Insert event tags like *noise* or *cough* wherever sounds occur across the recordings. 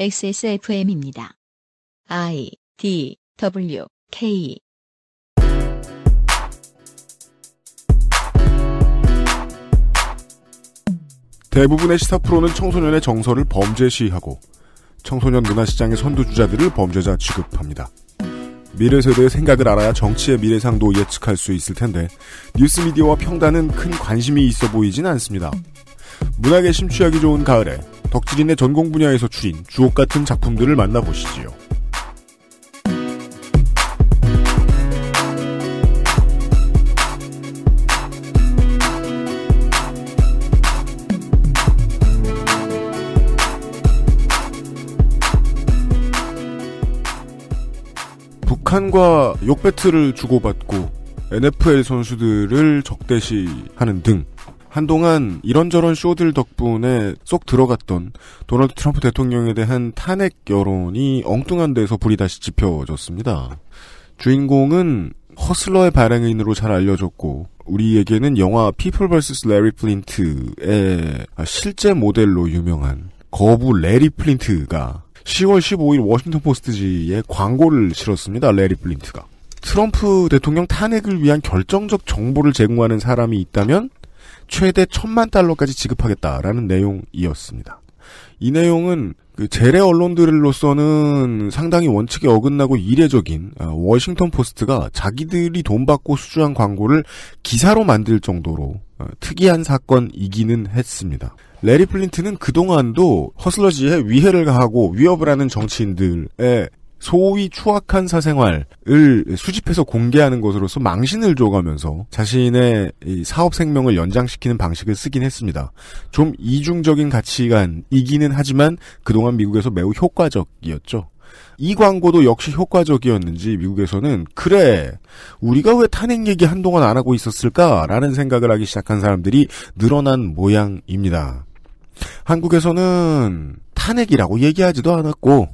XSFM입니다. I D W K 대부분의 시사 프로는 청소년의 정서를 범죄시하고 청소년 문화시장의 선두주자들을 범죄자 취급합니다. 미래 세대의 생각을 알아야 정치의 미래상도 예측할 수 있을 텐데 뉴스 미디어와 평단은 큰 관심이 있어 보이진 않습니다. 문학에 심취하기 좋은 가을에 덕질인의 전공 분야에서 추인 주옥 같은 작품들을 만나보시지요. 북한과 욕배틀을 주고받고 NFL 선수들을 적대시하는 등 한동안 이런저런 쇼들 덕분에 쏙 들어갔던 도널드 트럼프 대통령에 대한 탄핵 여론이 엉뚱한 데서 불이 다시 지펴졌습니다. 주인공은 허슬러의 발행인으로 잘 알려졌고 우리에게는 영화 피플 vs 레리 플린트의 실제 모델로 유명한 거부 레리 플린트가 10월 15일 워싱턴 포스트지에 광고를 실었습니다. 레리 플린트가 트럼프 대통령 탄핵을 위한 결정적 정보를 제공하는 사람이 있다면 최대 천만 달러까지 지급하겠다라는 내용이었습니다. 이 내용은 그 재래 언론들로서는 상당히 원칙에 어긋나고 이례적인 아, 워싱턴 포스트가 자기들이 돈 받고 수주한 광고를 기사로 만들 정도로 아, 특이한 사건이기는 했습니다. 레리 플린트는 그동안도 허슬러지에 위해를 가하고 위협을 하는 정치인들의 소위 추악한 사생활을 수집해서 공개하는 것으로서 망신을 줘가면서 자신의 사업 생명을 연장시키는 방식을 쓰긴 했습니다. 좀 이중적인 가치관이기는 하지만 그동안 미국에서 매우 효과적이었죠. 이 광고도 역시 효과적이었는지 미국에서는 그래 우리가 왜 탄핵 얘기 한동안 안 하고 있었을까라는 생각을 하기 시작한 사람들이 늘어난 모양입니다. 한국에서는 탄핵이라고 얘기하지도 않았고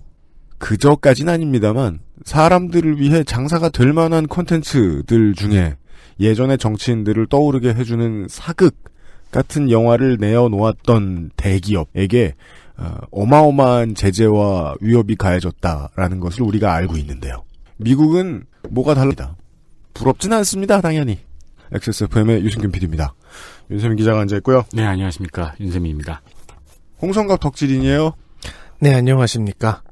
그저까진 아닙니다만 사람들을 위해 장사가 될 만한 콘텐츠들 중에 예전의 정치인들을 떠오르게 해주는 사극 같은 영화를 내어놓았던 대기업에게 어, 어마어마한 제재와 위협이 가해졌다라는 것을 우리가 알고 있는데요. 미국은 뭐가 다릅니다 부럽진 않습니다, 당연히. XSFM의 유승균 PD입니다. 윤세민 기자가 앉아있고요. 네, 안녕하십니까. 윤세민입니다. 홍성갑 덕질인이에요. 네, 안녕하십니까.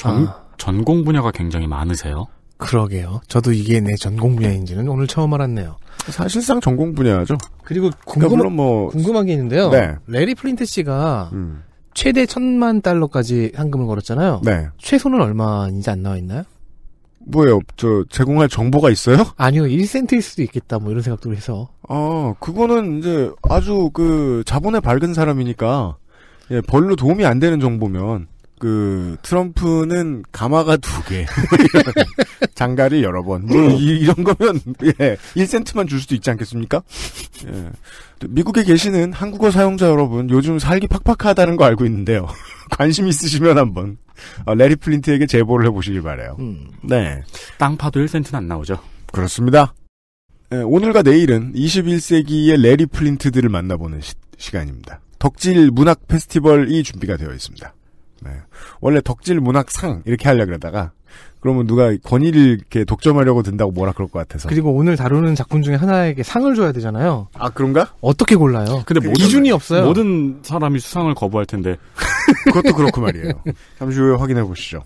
전, 아. 전공 분야가 굉장히 많으세요. 그러게요. 저도 이게 내 전공 분야인지는 오늘 처음 알았네요. 사실상 전공 분야죠. 그리고 그러니까 궁금, 뭐... 궁금한 게 있는데요. 네. 레리 플린트 씨가 음. 최대 천만 달러까지 상금을 걸었잖아요. 네. 최소는 얼마인지 안 나와 있나요? 뭐예요? 저 제공할 정보가 있어요? *laughs* 아니요, 1센트일 수도 있겠다. 뭐 이런 생각도 해서. 아, 그거는 이제 아주 그자본에 밝은 사람이니까 예, 별로 도움이 안 되는 정보면 그 트럼프는 가마가 두 개, *laughs* 장가를 여러 번. 뭐 음. 이, 런 거면 예, 1센트만 줄 수도 있지 않겠습니까? 예. 미국에 계시는 한국어 사용자 여러분, 요즘 살기 팍팍하다는 거 알고 있는데요. *laughs* 관심 있으시면 한번 어, 레리 플린트에게 제보를 해보시길 바래요. 음. 네, 땅 파도 1센트는 안 나오죠. 그렇습니다. 예, 오늘과 내일은 21세기의 레리 플린트들을 만나보는 시, 시간입니다. 덕질 문학 페스티벌이 준비가 되어 있습니다. 네. 원래 덕질 문학상 이렇게 하려 고 그러다가 그러면 누가 권위를 이렇게 독점하려고 든다고 뭐라 그럴 것 같아서. 그리고 오늘 다루는 작품 중에 하나에게 상을 줘야 되잖아요. 아 그런가? 어떻게 골라요? 근데 그 모든, 기준이 없어요. 모든 사람이 수상을 거부할 텐데. *laughs* 그것도 그렇고 말이에요. 잠시 후에 확인해 보시죠.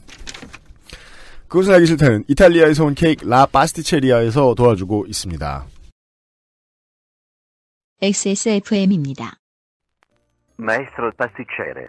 그것을 알기 싫다는 이탈리아에서 온 케이크 라 파스티체리아에서 도와주고 있습니다. XSFM입니다. 마에스트로 파스티체레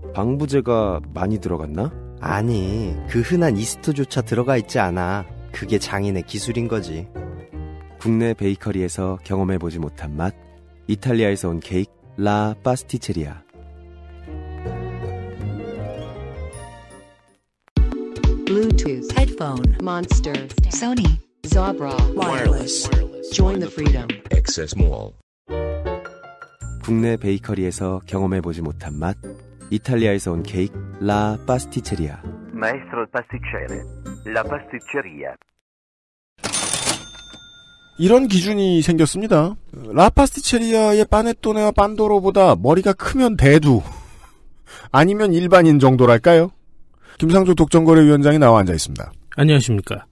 방부제가 많이 들어갔나? 아니, 그 흔한 이스트조차 들어가 있지 않아. 그게 장인의 기술인 거지. 국내 베이커리에서 경험해보지 못한 맛, 이탈리아에서 온 케이크, 라 파스티체리아. Bluetooth, headphone, m o Join the freedom. Access Mall. 국내 베이커리에서 경험해보지 못한 맛, 이탈리아에서 온 케이크 라 파스티체리아. Maestro pasticcere. 이런 기준이 생겼습니다. 라파스티체리아의 파네토네와 빤도로보다 머리가 크면 대두 아니면 일반인 정도랄까요? 김상조 독점거래위원장이 나와 앉아 있습니다. 안녕하십니까.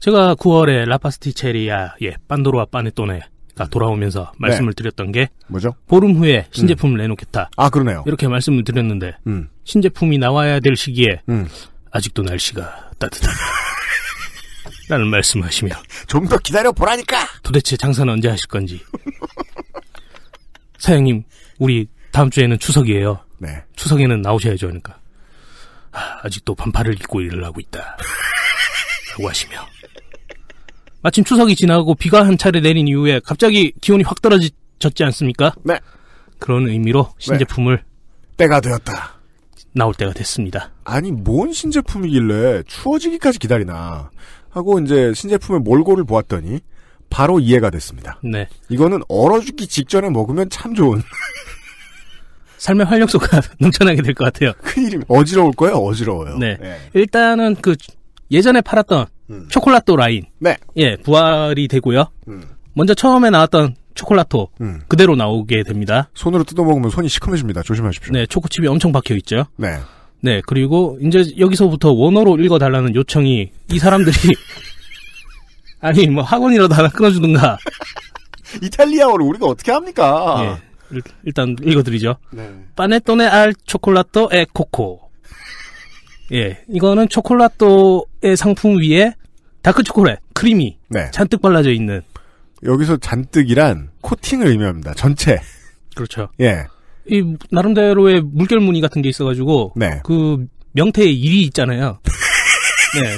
제가 9월에 라파스티체리아의 빤도로와 파네토네 아, 돌아오면서 네. 말씀을 네. 드렸던 게 뭐죠? 보름 후에 신제품을 음. 내놓겠다. 아 그러네요. 이렇게 말씀을 드렸는데 음. 신제품이 나와야 될 시기에 음. 아직도 날씨가 따뜻하다. 라는 말씀하시며 *laughs* 좀 더 기다려 보라니까. 도대체 장사는 언제 하실 건지. 사장님, 우리 다음 주에는 추석이에요. 네. 추석에는 나오셔야죠. 그러니까 아, 아직도 반팔을 입고 일을 하고 있다. 라고 하시며 마침 추석이 지나고 비가 한 차례 내린 이후에 갑자기 기온이 확 떨어졌지 않습니까? 네. 그런 의미로 네. 신제품을 네. 때가 되었다. 나올 때가 됐습니다. 아니 뭔 신제품이길래 추워지기까지 기다리나 하고 이제 신제품의 몰골을 보았더니 바로 이해가 됐습니다. 네. 이거는 얼어 죽기 직전에 먹으면 참 좋은. *laughs* 삶의 활력소가 *laughs* 넘쳐나게 될 것 같아요. 큰일이 그 어지러울 거예요, 어지러워요. 네. 네. 일단은 그 예전에 팔았던 음. 초콜라토 라인. 네. 예, 부활이 되고요. 음. 먼저 처음에 나왔던 초콜라토 음. 그대로 나오게 됩니다. 손으로 뜯어먹으면 손이 시커매집니다. 조심하십시오. 네, 초코칩이 엄청 박혀있죠. 네. 네, 그리고 이제 여기서부터 원어로 읽어달라는 요청이 이 사람들이 *laughs* 아니 뭐 학원이라도 하나 끊어주든가. *laughs* 이탈리아어를 우리가 어떻게 합니까? 예, 일단 읽어드리죠. 네. 파네토네 알 초콜라토 에 코코. 예, 이거는 초콜라또의 상품 위에 다크 초콜릿 크림이 네. 잔뜩 발라져 있는. 여기서 잔뜩이란 코팅을 의미합니다. 전체. 그렇죠. 예. 이 나름대로의 물결 무늬 같은 게 있어가지고 네. 그 명태의 일이 있잖아요. *laughs* 네.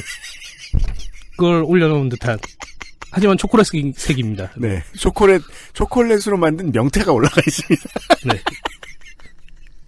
그걸 올려놓은 듯한. 하지만 초콜릿 색입니다. 네. 초콜릿 초콜릿으로 만든 명태가 올라가 있습니다. 네. *laughs*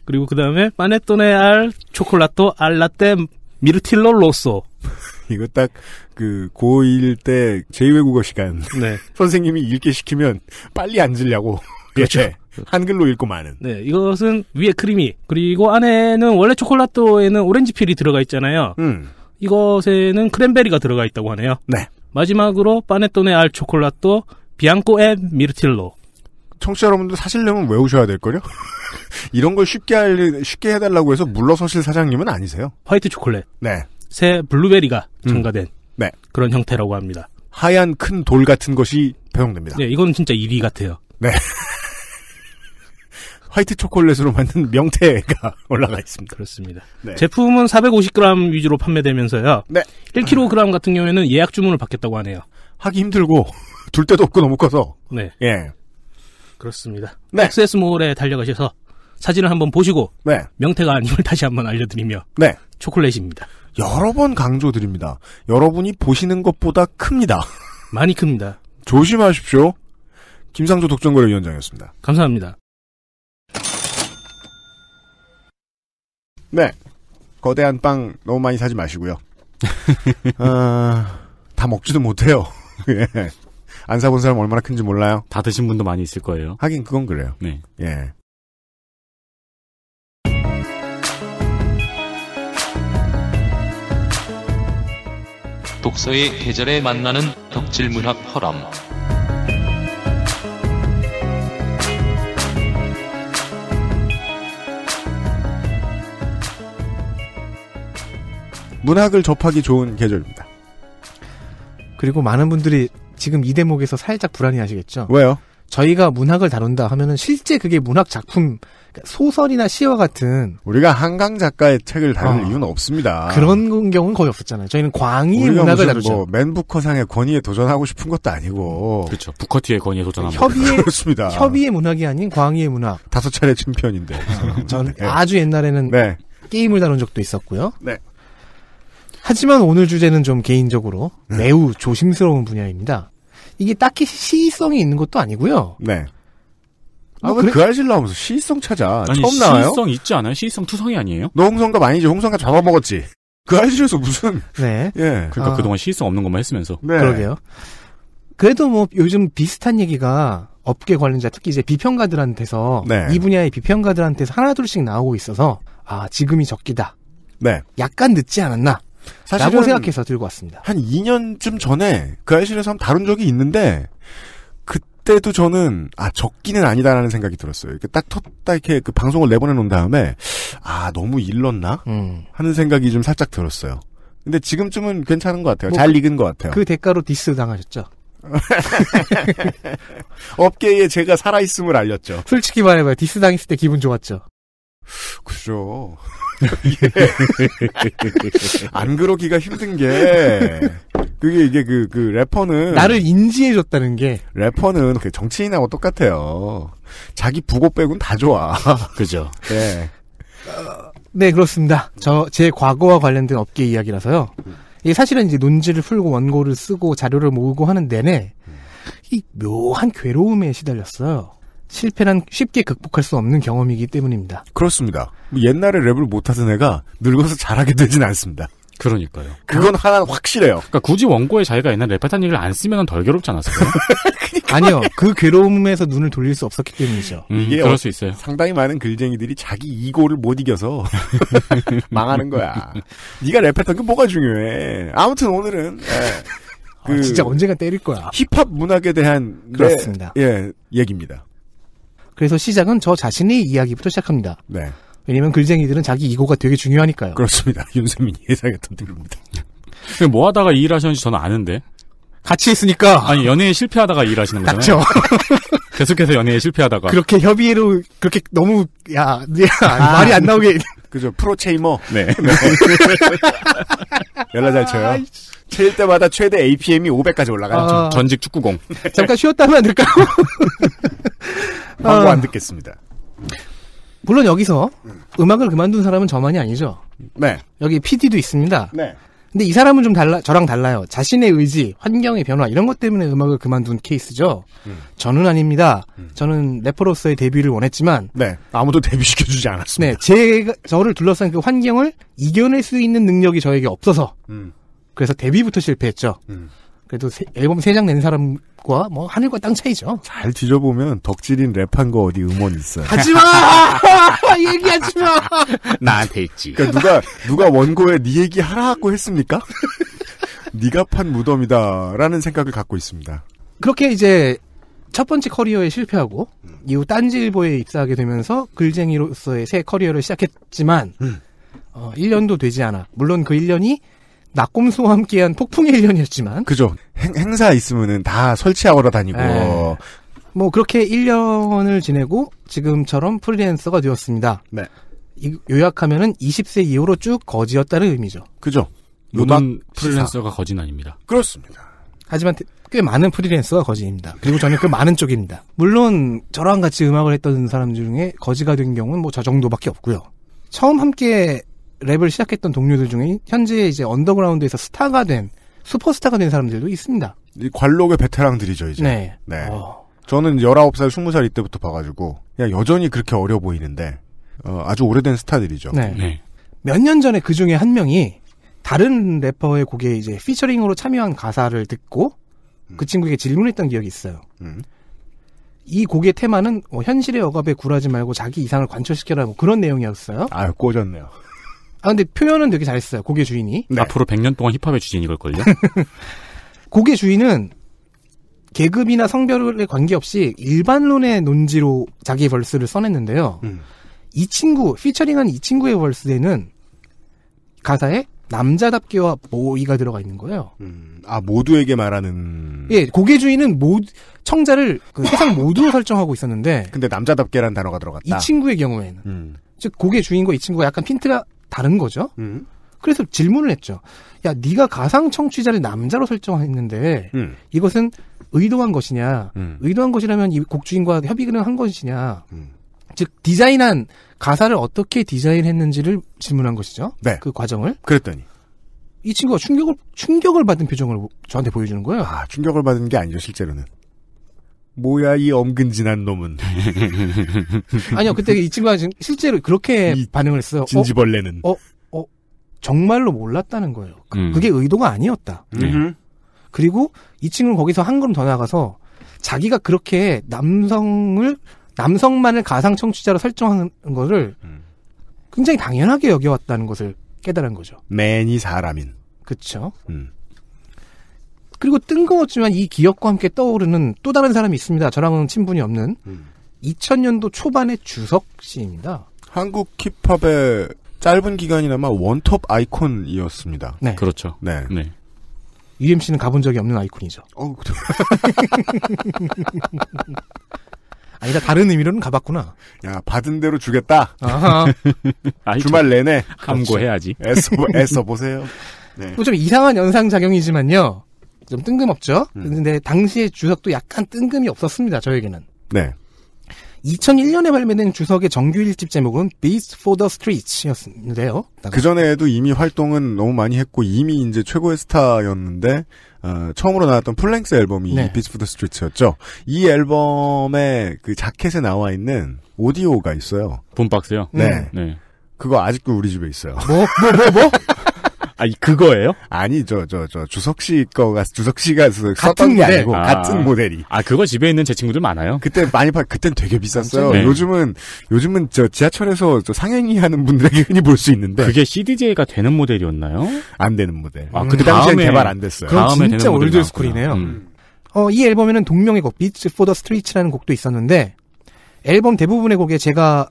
그리고 그 다음에 파네토네알 초콜라토 알라떼 미르틸로 로소. *laughs* 이거 딱 그 고1 때 제2외국어 시간. 네. *laughs* 선생님이 읽게 시키면 빨리 앉으려고. *laughs* 그렇죠. 예. 한글로 읽고 마는 네, 이것은 위에 크림이 그리고 안에는 원래 초콜라토에는 오렌지 필이 들어가 있잖아요. 음. 이것에는 크랜베리가 들어가 있다고 하네요. 네. 마지막으로 파네토네알 초콜라토 비앙코앤 미르틸로. 청취자 여러분들 사실내용은 외우셔야 될걸요? *laughs* 이런 걸 쉽게 할, 쉽게 해달라고 해서 물러서실 사장님은 아니세요. 화이트 초콜릿. 네. 새 블루베리가 음. 첨가된 음. 네. 그런 형태라고 합니다. 하얀 큰 돌 같은 것이 배용됩니다. 네, 이건 진짜 1위 같아요. 네. *laughs* 화이트 초콜릿으로 만든 명태가 *laughs* 올라가 있습니다. 그렇습니다. 네. 제품은 450g 위주로 판매되면서요. 네. 1kg 같은 경우에는 예약 주문을 받겠다고 하네요. 하기 힘들고 둘 데도 없고 너무 커서. 네. 예. 그렇습니다. 네. 액세스몰에 달려가셔서 사진을 한번 보시고 네. 명태가 아님을 *laughs* 다시 한번 알려드리며 네. 초콜릿입니다. 여러 번 강조드립니다. 여러분이 보시는 것보다 큽니다. *laughs* 많이 큽니다. 조심하십시오. 김상조 독점거래위원장이었습니다. 감사합니다. 네. 거대한 빵 너무 많이 사지 마시고요. *laughs* 아, 다 먹지도 못해요. 예. 안 사본 사람 얼마나 큰지 몰라요. 다 드신 분도 많이 있을 거예요. 하긴 그건 그래요. 네. 예. 독서의 계절에 만나는 덕질 문학 허람. 문학을 접하기 좋은 계절입니다. 그리고 많은 분들이 지금 이 대목에서 살짝 불안해하시겠죠? 왜요? 저희가 문학을 다룬다 하면은 실제 그게 문학 작품 그러니까 소설이나 시와 같은 우리가 한강 작가의 책을 다룰 어. 이유는 없습니다. 그런 경우는 거의 없었잖아요. 저희는 광희의 문학을 뭐 다루죠. 뭐 맨부커상의 권위에 도전하고 싶은 것도 아니고 그렇죠. 부커티의 권위에 도전하고 협의의 그렇습니다. 협의의 문학이 아닌 광희의 문학. 다섯 차례 챔피언인데 아, 저는 네. 아주 옛날에는 네. 게임을 다룬 적도 있었고요. 네. 하지만 오늘 주제는 좀 개인적으로 네. 매우 조심스러운 분야입니다. 이게 딱히 시의성이 있는 것도 아니고요. 네. 아, 뭐 그래? 그 알실 나오면서 시의성 찾아. 아니, 처음 나와요? 시의성 있지 않아요? 시의성 투성이 아니에요? 너 홍성갑 아니지. 홍성갑 잡아먹었지. 그 알실에서 무슨. 네. 예. 그러니까 아... 그동안 시의성 없는 것만 했으면서. 네. 그러게요. 그래도 뭐 요즘 비슷한 얘기가 업계 관련자, 특히 이제 네. 비평가들한테서. 네. 이 분야의 비평가들한테서 하나둘씩 나오고 있어서. 아, 지금이 적기다. 네. 약간 늦지 않았나. 사실은 생각해서 들고 왔습니다. 한 2년쯤 전에 그 아이실에서 한번 다룬 적이 있는데 그때도 저는 아 적기는 아니다라는 생각이 들었어요. 이렇게 딱, 텄다 이렇게 그 방송을 내보내 놓은 다음에 아 너무 일렀나 음. 하는 생각이 좀 살짝 들었어요. 근데 지금쯤은 괜찮은 것 같아요. 뭐잘 그- 익은 것 같아요. 그 대가로 디스 당하셨죠. *laughs* 업계에 제가 살아있음을 알렸죠. 솔직히 말해봐요. 디스 당했을 때 기분 좋았죠. 그죠. *laughs* 안 그러기가 힘든 게 그게 이게 그, 그 래퍼는 나를 인지해줬다는 게 래퍼는 그 정치인하고 똑같아요. 자기 부고 빼곤 다 좋아. *laughs* 그죠. 네. 네 그렇습니다. 저 제 과거와 관련된 업계 이야기라서요. 이 사실은 이제 논지를 풀고 원고를 쓰고 자료를 모으고 하는 내내 이 묘한 괴로움에 시달렸어요. 실패란 쉽게 극복할 수 없는 경험이기 때문입니다. 그렇습니다. 뭐 옛날에 랩을 못하던 애가 늙어서 잘하게 되진 않습니다. 그러니까요. 그건 하나는 확실해요. 그러니까 굳이 원고에 자기가 옛날 랩하던 얘기를 안 쓰면 덜 괴롭지 않았을까요? *laughs* 아니요. 그 괴로움에서 눈을 돌릴 수 없었기 때문이죠. 음, 이게 그럴 어, 수 있어요. 상당히 많은 글쟁이들이 자기 이고를 못 이겨서 *laughs* 망하는 거야. 네가 랩했던 게 뭐가 중요해. 아무튼 오늘은 네. 그 아, 진짜 언젠가 때릴 거야. 힙합 문학에 대한 그렇습니다. 네, 예, 얘기입니다. 그래서 시작은 저 자신의 이야기부터 시작합니다. 네. 왜냐면 글쟁이들은 자기 이고가 되게 중요하니까요. 그렇습니다. 윤세민이 예상했던 대로입니다. 뭐 하다가 이 일하셨는지 저는 아는데. 같이 했으니까. 아니, 연애에 실패하다가 일하시는 거잖아요. 그렇죠. *laughs* 계속해서 연애에 실패하다가. 그렇게 협의로, 그렇게 너무, 야, 야 아, 말이 안 나오게. 그죠. 프로체이머. 네. *laughs* 네. 연락 잘 쳐요. 체일 때마다 최대 APM이 500까지 올라가요. 아... 전직 축구공. *laughs* 잠깐 쉬었다 하면 안 될까요? 광고 안 듣겠습니다. 물론 여기서 음악을 그만둔 사람은 저만이 아니죠. 네. 여기 PD도 있습니다. 네. 근데 이 사람은 좀 달라 저랑 달라요. 자신의 의지, 환경의 변화 이런 것 때문에 음악을 그만둔 케이스죠. 음. 저는 아닙니다. 음. 저는 래퍼로서의 데뷔를 원했지만 네, 아무도 데뷔시켜 주지 않았습니다. 네, 제가 저를 둘러싼 그 환경을 이겨낼 수 있는 능력이 저에게 없어서 음. 그래서 데뷔부터 실패했죠. 음. 그래도 세, 앨범 3장 낸 사람과 뭐 하늘과 땅 차이죠. 잘 뒤져보면 덕질인 랩한 거 어디 음원 있어요. 하지마! *laughs* 얘기하지 마! 나한테 있지. 그러니까 누가, 누가 원고에 네 얘기 하라고 했습니까? 니가판 *laughs* 무덤이다라는 생각을 갖고 있습니다. 그렇게 이제 첫 번째 커리어에 실패하고 음. 이후 딴지일보에 입사하게 되면서 글쟁이로서의 새 커리어를 시작했지만 음. 어, 1년도 되지 않아. 물론 그 1년이 낙곰수와 함께한 폭풍의 1년이었지만 그죠. 행, 사 있으면은 다 설치하러 다니고. 네. 뭐 그렇게 1년을 지내고 지금처럼 프리랜서가 되었습니다. 네. 요약하면은 20세 이후로 쭉 거지였다는 의미죠. 그죠. 요는 프리랜서가 거진 아닙니다. 그렇습니다. 하지만 꽤 많은 프리랜서가 거지입니다. 그리고 저는 꽤 많은 쪽입니다. 물론 저랑 같이 음악을 했던 사람 중에 거지가 된 경우는 뭐 저 정도밖에 없고요. 처음 함께 랩을 시작했던 동료들 중에 현재 이제 언더그라운드에서 스타가 된 슈퍼스타가 된 사람들도 있습니다. 이 관록의 베테랑들이죠, 이제. 네. 네. 어. 저는 19살, 20살 이때부터 봐가지고, 야, 여전히 그렇게 어려 보이는데, 어, 아주 오래된 스타들이죠. 네. 네. 몇 년 전에 그 중에 한 명이 다른 래퍼의 곡에 이제 피처링으로 참여한 가사를 듣고 음. 그 친구에게 질문했던 기억이 있어요. 음. 이 곡의 테마는 어, 현실의 억압에 굴하지 말고 자기 이상을 관철시켜라 뭐 그런 내용이었어요. 아, 꼬졌네요. 아 근데 표현은 되게 잘했어요. 고개 주인이. 네. 앞으로 100년 동안 힙합의 주인이 걸걸요. *laughs* 고개 주인은 계급이나 성별에 관계없이 일반론의 논지로 자기 벌스를 써냈는데요. 음. 이 친구 피처링한 이 친구의 벌스에는 가사에 남자답게와 모의가 들어가 있는 거예요. 음, 아 모두에게 말하는. 예, 고개 주인은 모 청자를 그 세상 모두로 설정하고 있었는데. 근데 남자답게라는 단어가 들어갔다. 이 친구의 경우에는, 음. 즉 고개 주인과 이 친구가 약간 핀트가 다른 거죠. 음. 그래서 질문을 했죠. 야, 네가 가상 청취자를 남자로 설정했는데 음. 이것은 의도한 것이냐? 음. 의도한 것이라면 이 곡주인과 협의를 한 것이냐? 음. 즉 디자인한 가사를 어떻게 디자인했는지를 질문한 것이죠. 네. 그 과정을. 그랬더니 이 친구가 충격을 충격을 받은 표정을 저한테 보여주는 거예요. 아 충격을 받은 게 아니죠 실제로는. 뭐야 이 엄근진한 놈은. *laughs* 아니요 그때 이 친구가 실제로 그렇게 반응을 했어요. 어? 진지벌레는. 어, 어, 어, 정말로 몰랐다는 거예요. 그, 음. 게 의도가 아니었다. 네. 음. 그리고 이 친구는 거기서 한 걸음 더 나가서 자기가 그렇게 남성을 남성만을 가상 청취자로 설정하는 거를 음. 굉장히 당연하게 여겨왔다는 것을 깨달은 거죠. 맨이 사람인. 그쵸. 음. 그리고 뜬금없지만 이 기억과 함께 떠오르는 또 다른 사람이 있습니다. 저랑은 친분이 없는 음. 2000년도 초반의 주석 씨입니다. 한국 힙합의 짧은 기간이나마 원톱 아이콘이었습니다. 네. 그렇죠. 네. 네. UMC는 가본 적이 없는 아이콘이죠. 어, 그 *laughs* 아니다, 다른 의미로는 가봤구나. 야, 받은 대로 주겠다. *laughs* 주말 내내. 감고해야지. 애써, 애써 보세요. 네. 뭐 좀 이상한 연상작용이지만요. 좀 뜬금없죠. 음. 근데 당시의 주석도 약간 뜬금이 없었습니다. 저에게는. 네. 2001년에 발매된 주석의 정규 1집 제목은 Beast for the Streets였는데요. 그 전에도 이미 활동은 너무 많이 했고 이미 이제 최고의 스타였는데 어, 처음으로 나왔던 플랭스 앨범이 네. Beast for the Streets였죠. 이 앨범의 그 자켓에 나와 있는 오디오가 있어요. 본박스요? 네. 네. 그거 아직도 우리 집에 있어요. 뭐? 뭐? 뭐? 뭐? *laughs* 아니 그거예요? 아니 저 저 저 주석 씨 거가 주석 씨가 그 같은 게 아니고 뭐 아. 같은 모델이. 아 그거 집에 있는 제 친구들 많아요. 그때 많이 팔 그땐 되게 비쌌어요. 네. 요즘은 요즘은 저 지하철에서 저 상행위 하는 분들에게 *laughs* 흔히 볼 수 있는데 그게 CDJ가 되는 모델이었나요? 안 되는 모델. 아 그때 음. 당시엔 개발 안 됐어요. 그럼 다음에 진짜 올드스쿨이네요. 음. 음. 어, 이 앨범에는 동명의 곡 비츠 포더 스트리츠라는 곡도 있었는데 앨범 대부분의 곡에 제가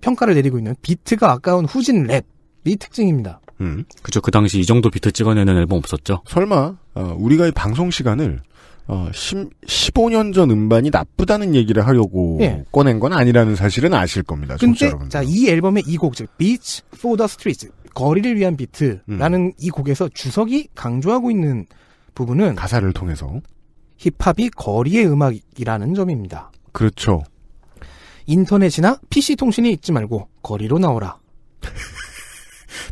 평가를 내리고 있는 비트가 아까운 후진 랩이 특징입니다. 음. 그죠. 그 당시 이 정도 비트 찍어내는 앨범 없었죠. 설마 어, 우리가 이 방송 시간을 어, 10, 15년 전 음반이 나쁘다는 얘기를 하려고 예. 꺼낸 건 아니라는 사실은 아실 겁니다. 근데 자, 이 앨범의 이 곡, 즉 Beach for the Streets, 거리를 위한 비트라는 음. 이 곡에서 주석이 강조하고 있는 부분은 가사를 통해서 힙합이 거리의 음악이라는 점입니다. 그렇죠. 인터넷이나 PC 통신이 있지 말고 거리로 나오라. *laughs*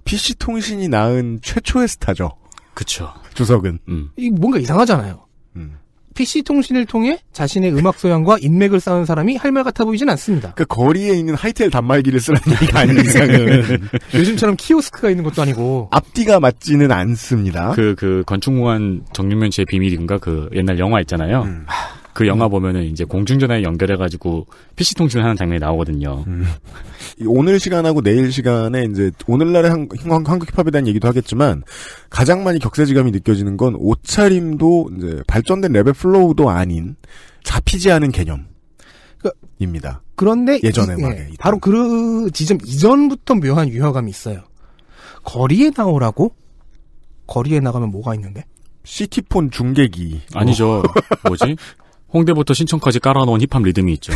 PC통신이 낳은 최초의 스타죠. 그쵸. 주석은. 음. 이 뭔가 이상하잖아요. 음. PC통신을 통해 자신의 음악 소양과 인맥을 쌓은 사람이 할 말 같아 보이진 않습니다. 그 거리에 있는 하이텔 단말기를 쓰라는 *laughs* 얘기가 아닌 이상은. 요즘처럼 키오스크가 있는 것도 아니고. 앞뒤가 맞지는 않습니다. 그, 그, 건축공한정육면체의 비밀인가? 그 옛날 영화 있잖아요. 음. 그 영화 음. 보면은 이제 공중전화에 연결해가지고 PC 통신을 하는 장면이 나오거든요. 음. 오늘 시간하고 내일 시간에 이제 오늘날의 한, 한, 한국 힙합에 대한 얘기도 하겠지만 가장 많이 격세지감이 느껴지는 건 옷차림도 이제 발전된 레벨 플로우도 아닌 잡히지 않은 개념. 그러니까 입니다. 그런데 예전에 이, 예, 바로 그 지점 이전부터 묘한 유화감이 있어요. 거리에 나오라고? 거리에 나가면 뭐가 있는데? 시티폰 중계기 아니죠. *laughs* 뭐지? 홍대부터 신청까지 깔아놓은 힙합 리듬이 있죠.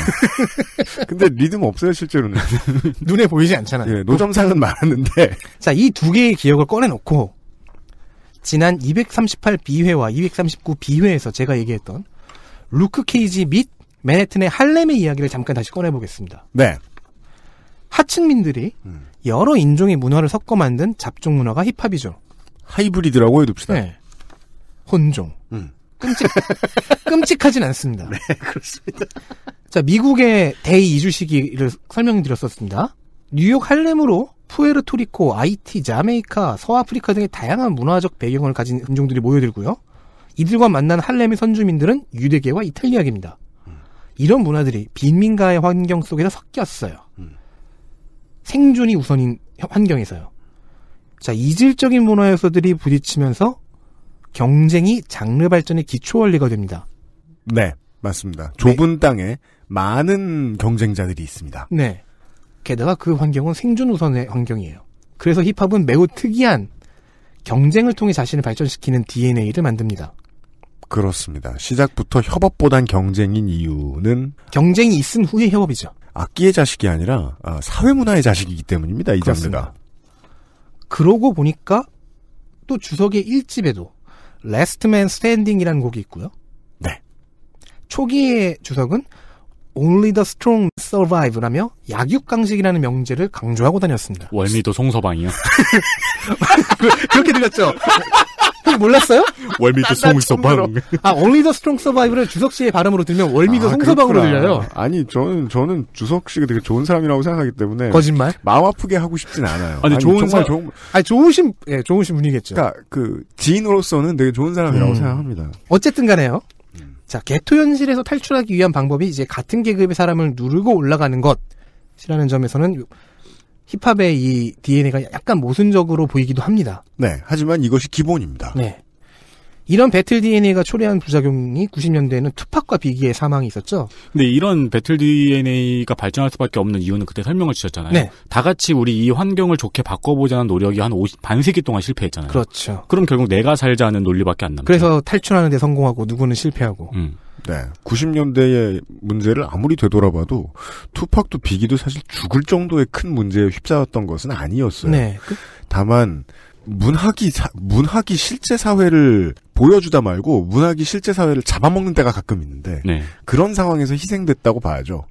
*laughs* 근데 리듬 없어요 실제로는 *laughs* 눈에 보이지 않잖아요. 예, 노점상은 많았는데. 자, 이 두 개의 기억을 꺼내놓고 지난 238B회와 239B회에서 제가 얘기했던 루크 케이지 및 맨해튼의 할렘의 이야기를 잠깐 다시 꺼내보겠습니다. 네. 하층민들이 음. 여러 인종의 문화를 섞어 만든 잡종 문화가 힙합이죠. 하이브리드라고 해둡시다. 네. 혼종, 음. 끔찍 *laughs* 끔찍하진 않습니다. 네, 그렇습니다. 자, 미국의 대이 이주 시기를 설명드렸었습니다. 뉴욕 할렘으로 푸에르토리코, 아이티, 자메이카, 서아프리카 등의 다양한 문화적 배경을 가진 인종들이 모여들고요. 이들과 만난 할렘의 선주민들은 유대계와 이탈리아계입니다. 이런 문화들이 빈민가의 환경 속에서 섞였어요. 음. 생존이 우선인 환경에서요. 자, 이질적인 문화 요소들이 부딪히면서 경쟁이 장르 발전의 기초 원리가 됩니다. 네, 맞습니다. 좁은 네. 땅에 많은 경쟁자들이 있습니다. 네. 게다가 그 환경은 생존 우선의 환경이에요. 그래서 힙합은 매우 특이한 경쟁을 통해 자신을 발전시키는 DNA를 만듭니다. 그렇습니다. 시작부터 협업보단 경쟁인 이유는 경쟁이 있은 후에 협업이죠. 악기의 자식이 아니라 아, 사회문화의 자식이기 때문입니다. 이 그렇습니다. 장르가. 그러고 보니까 또 주석의 1집에도 레스트맨 스탠딩이라는 곡이 있고요. 네. 초기의 주석은 Only the strong survive라며 약육강식이라는 명제를 강조하고 다녔습니다. 월미도 송서방이요. *laughs* 그, 그렇게 들렸죠. 형 몰랐어요? *laughs* 월미도 송서방. 아, Only the Strong Survive를 주석 씨의 발음으로 들면 월미도 아, 송서방으로 들려요. 아니, 저는, 저는 주석 씨가 되게 좋은 사람이라고 생각하기 때문에. 거짓말? 마음 아프게 하고 싶진 않아요. 아니, 아니 좋은 사람. 좋은, 아니, 좋으신, 예, 좋으신 분이겠죠. 그니까, 그, 지인으로서는 되게 좋은 사람이라고 음. 생각합니다. 어쨌든 간에요. 음. 자, 개토 현실에서 탈출하기 위한 방법이 이제 같은 계급의 사람을 누르고 올라가는 것이라는 점에서는 힙합의 이 DNA가 약간 모순적으로 보이기도 합니다. 네. 하지만 이것이 기본입니다. 네. 이런 배틀 DNA가 초래한 부작용이 90년대에는 투팍과 비기의 사망이 있었죠. 근데 이런 배틀 DNA가 발전할 수밖에 없는 이유는 그때 설명을 주셨잖아요. 네. 다 같이 우리 이 환경을 좋게 바꿔보자는 노력이 한 50, 반세기 동안 실패했잖아요. 그렇죠. 그럼 결국 내가 살자는 논리밖에 안 남죠. 그래서 탈출하는데 성공하고 누구는 실패하고. 음. 네. 90년대의 문제를 아무리 되돌아봐도 투팍도 비기도 사실 죽을 정도의 큰 문제에 휩싸였던 것은 아니었어요. 네. 그 다만 문학이 사, 문학이 실제 사회를 보여주다 말고 문학이 실제 사회를 잡아먹는 때가 가끔 있는데 네. 그런 상황에서 희생됐다고 봐야죠.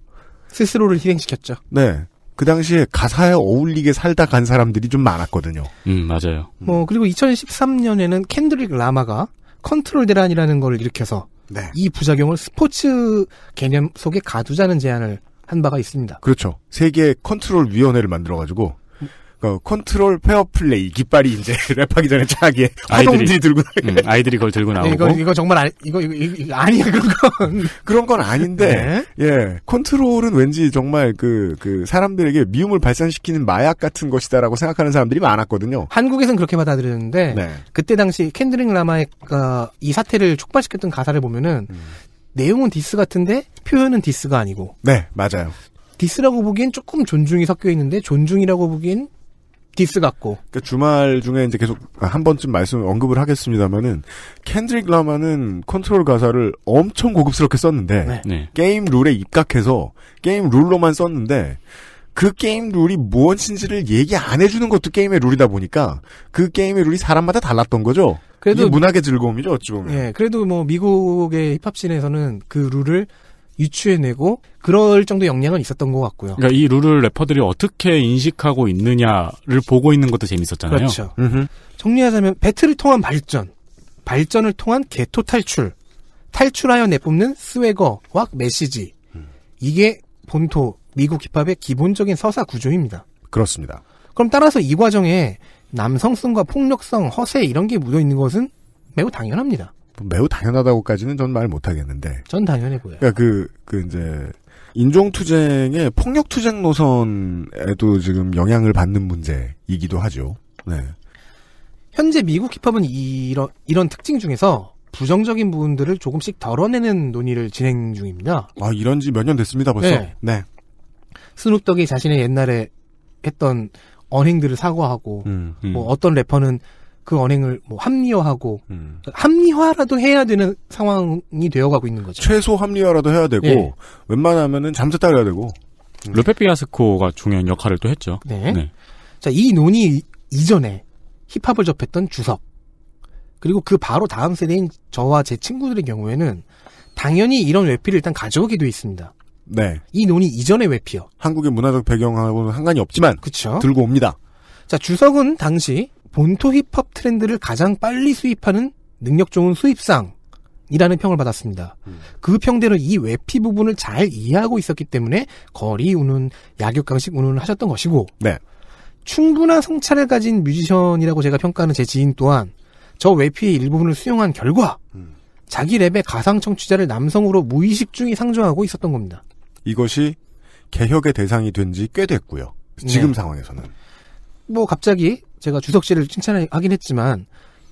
스스로를 희생시켰죠. 네. 그 당시에 가사에 어울리게 살다 간 사람들이 좀 많았거든요. 음, 맞아요. 음. 그리고 2013년에는 캔드릭 라마가 컨트롤 대란이라는 걸 일으켜서 네. 이 부작용을 스포츠 개념 속에 가두자는 제안을 한 바가 있습니다. 그렇죠. 세계 컨트롤 위원회를 만들어 가지고 그 컨트롤 페어 플레이 깃발이 이제 *laughs* 랩하기 전에 자기에 아이들이 들고 음, 아이들이 그걸 들고 나오고 이거 이거 정말 아니, 이거, 이거, 이거 아니야 그런 건 *laughs* 그런 건 아닌데 네. 예 컨트롤은 왠지 정말 그그 그 사람들에게 미움을 발산시키는 마약 같은 것이다라고 생각하는 사람들이 많았거든요. 한국에선 그렇게 받아들였는데 네. 그때 당시 캔드링 라마의 어, 이 사태를 촉발시켰던 가사를 보면은 음. 내용은 디스 같은데 표현은 디스가 아니고 네 맞아요. 디스라고 보기엔 조금 존중이 섞여 있는데 존중이라고 보기엔 디스 같고. 그러니까 주말 중에 이제 계속 한 번쯤 말씀 언급을 하겠습니다만은 캔드릭 라마는 컨트롤 가사를 엄청 고급스럽게 썼는데 네. 네. 게임 룰에 입각해서 게임 룰로만 썼는데 그 게임 룰이 무엇인지를 얘기 안 해주는 것도 게임의 룰이다 보니까 그 게임의 룰이 사람마다 달랐던 거죠. 그래도 문학의 즐거움이죠 어찌 보면. 예, 그래도 뭐 미국의 힙합 씬에서는 그 룰을 유추해내고 그럴 정도 역량은 있었던 것 같고요. 그러니까 이 룰을 래퍼들이 어떻게 인식하고 있느냐를 보고 있는 것도 재밌었잖아요. 그렇죠. 음흠. 정리하자면 배틀을 통한 발전, 발전을 통한 개토 탈출, 탈출하여 내뿜는 스웨거와 메시지. 이게 본토 미국 힙합의 기본적인 서사 구조입니다. 그렇습니다. 그럼 따라서 이 과정에 남성성과 폭력성, 허세 이런 게 묻어 있는 것은 매우 당연합니다. 매우 당연하다고까지는 저는 말 못하겠는데. 전 당연해 보여요. 그니까 그, 그 이제, 인종투쟁의 폭력투쟁 노선에도 지금 영향을 받는 문제이기도 하죠. 네. 현재 미국 힙합은 이런, 이런 특징 중에서 부정적인 부분들을 조금씩 덜어내는 논의를 진행 중입니다. 아, 이런 지몇 년 됐습니다, 벌써? 네. 네. 스눕덕이 자신의 옛날에 했던 언행들을 사과하고, 음, 음. 뭐 어떤 래퍼는 그 언행을 뭐 합리화하고 음. 합리화라도 해야 되는 상황이 되어가고 있는 거죠. 최소 합리화라도 해야 되고 예. 웬만하면은 잠수 따려야 되고. 르페 음. 피아스코가 중요한 역할을 또 했죠. 네. 네. 자, 이 논의 이전에 힙합을 접했던 주석 그리고 그 바로 다음 세대인 저와 제 친구들의 경우에는 당연히 이런 외피를 일단 가져오게 돼 있습니다. 네. 이 논의 이전의 외피요. 한국의 문화적 배경하고는 상관이 없지만 그쵸? 들고 옵니다. 자, 주석은 당시 본토 힙합 트렌드를 가장 빨리 수입하는 능력 좋은 수입상 이라는 평을 받았습니다. 음. 그 평대로 이 외피 부분을 잘 이해하고 있었기 때문에 거리 운운, 야격강식 운운을 하셨던 것이고 네. 충분한 성찰을 가진 뮤지션이라고 제가 평가하는 제 지인 또한 저 외피의 일부분을 수용한 결과 음. 자기 랩의 가상 청취자를 남성으로 무의식 중에 상정하고 있었던 겁니다. 이것이 개혁의 대상이 된 지 꽤 됐고요. 지금 네. 상황에서는. 뭐 갑자기 제가 주석 씨를 칭찬하긴 했지만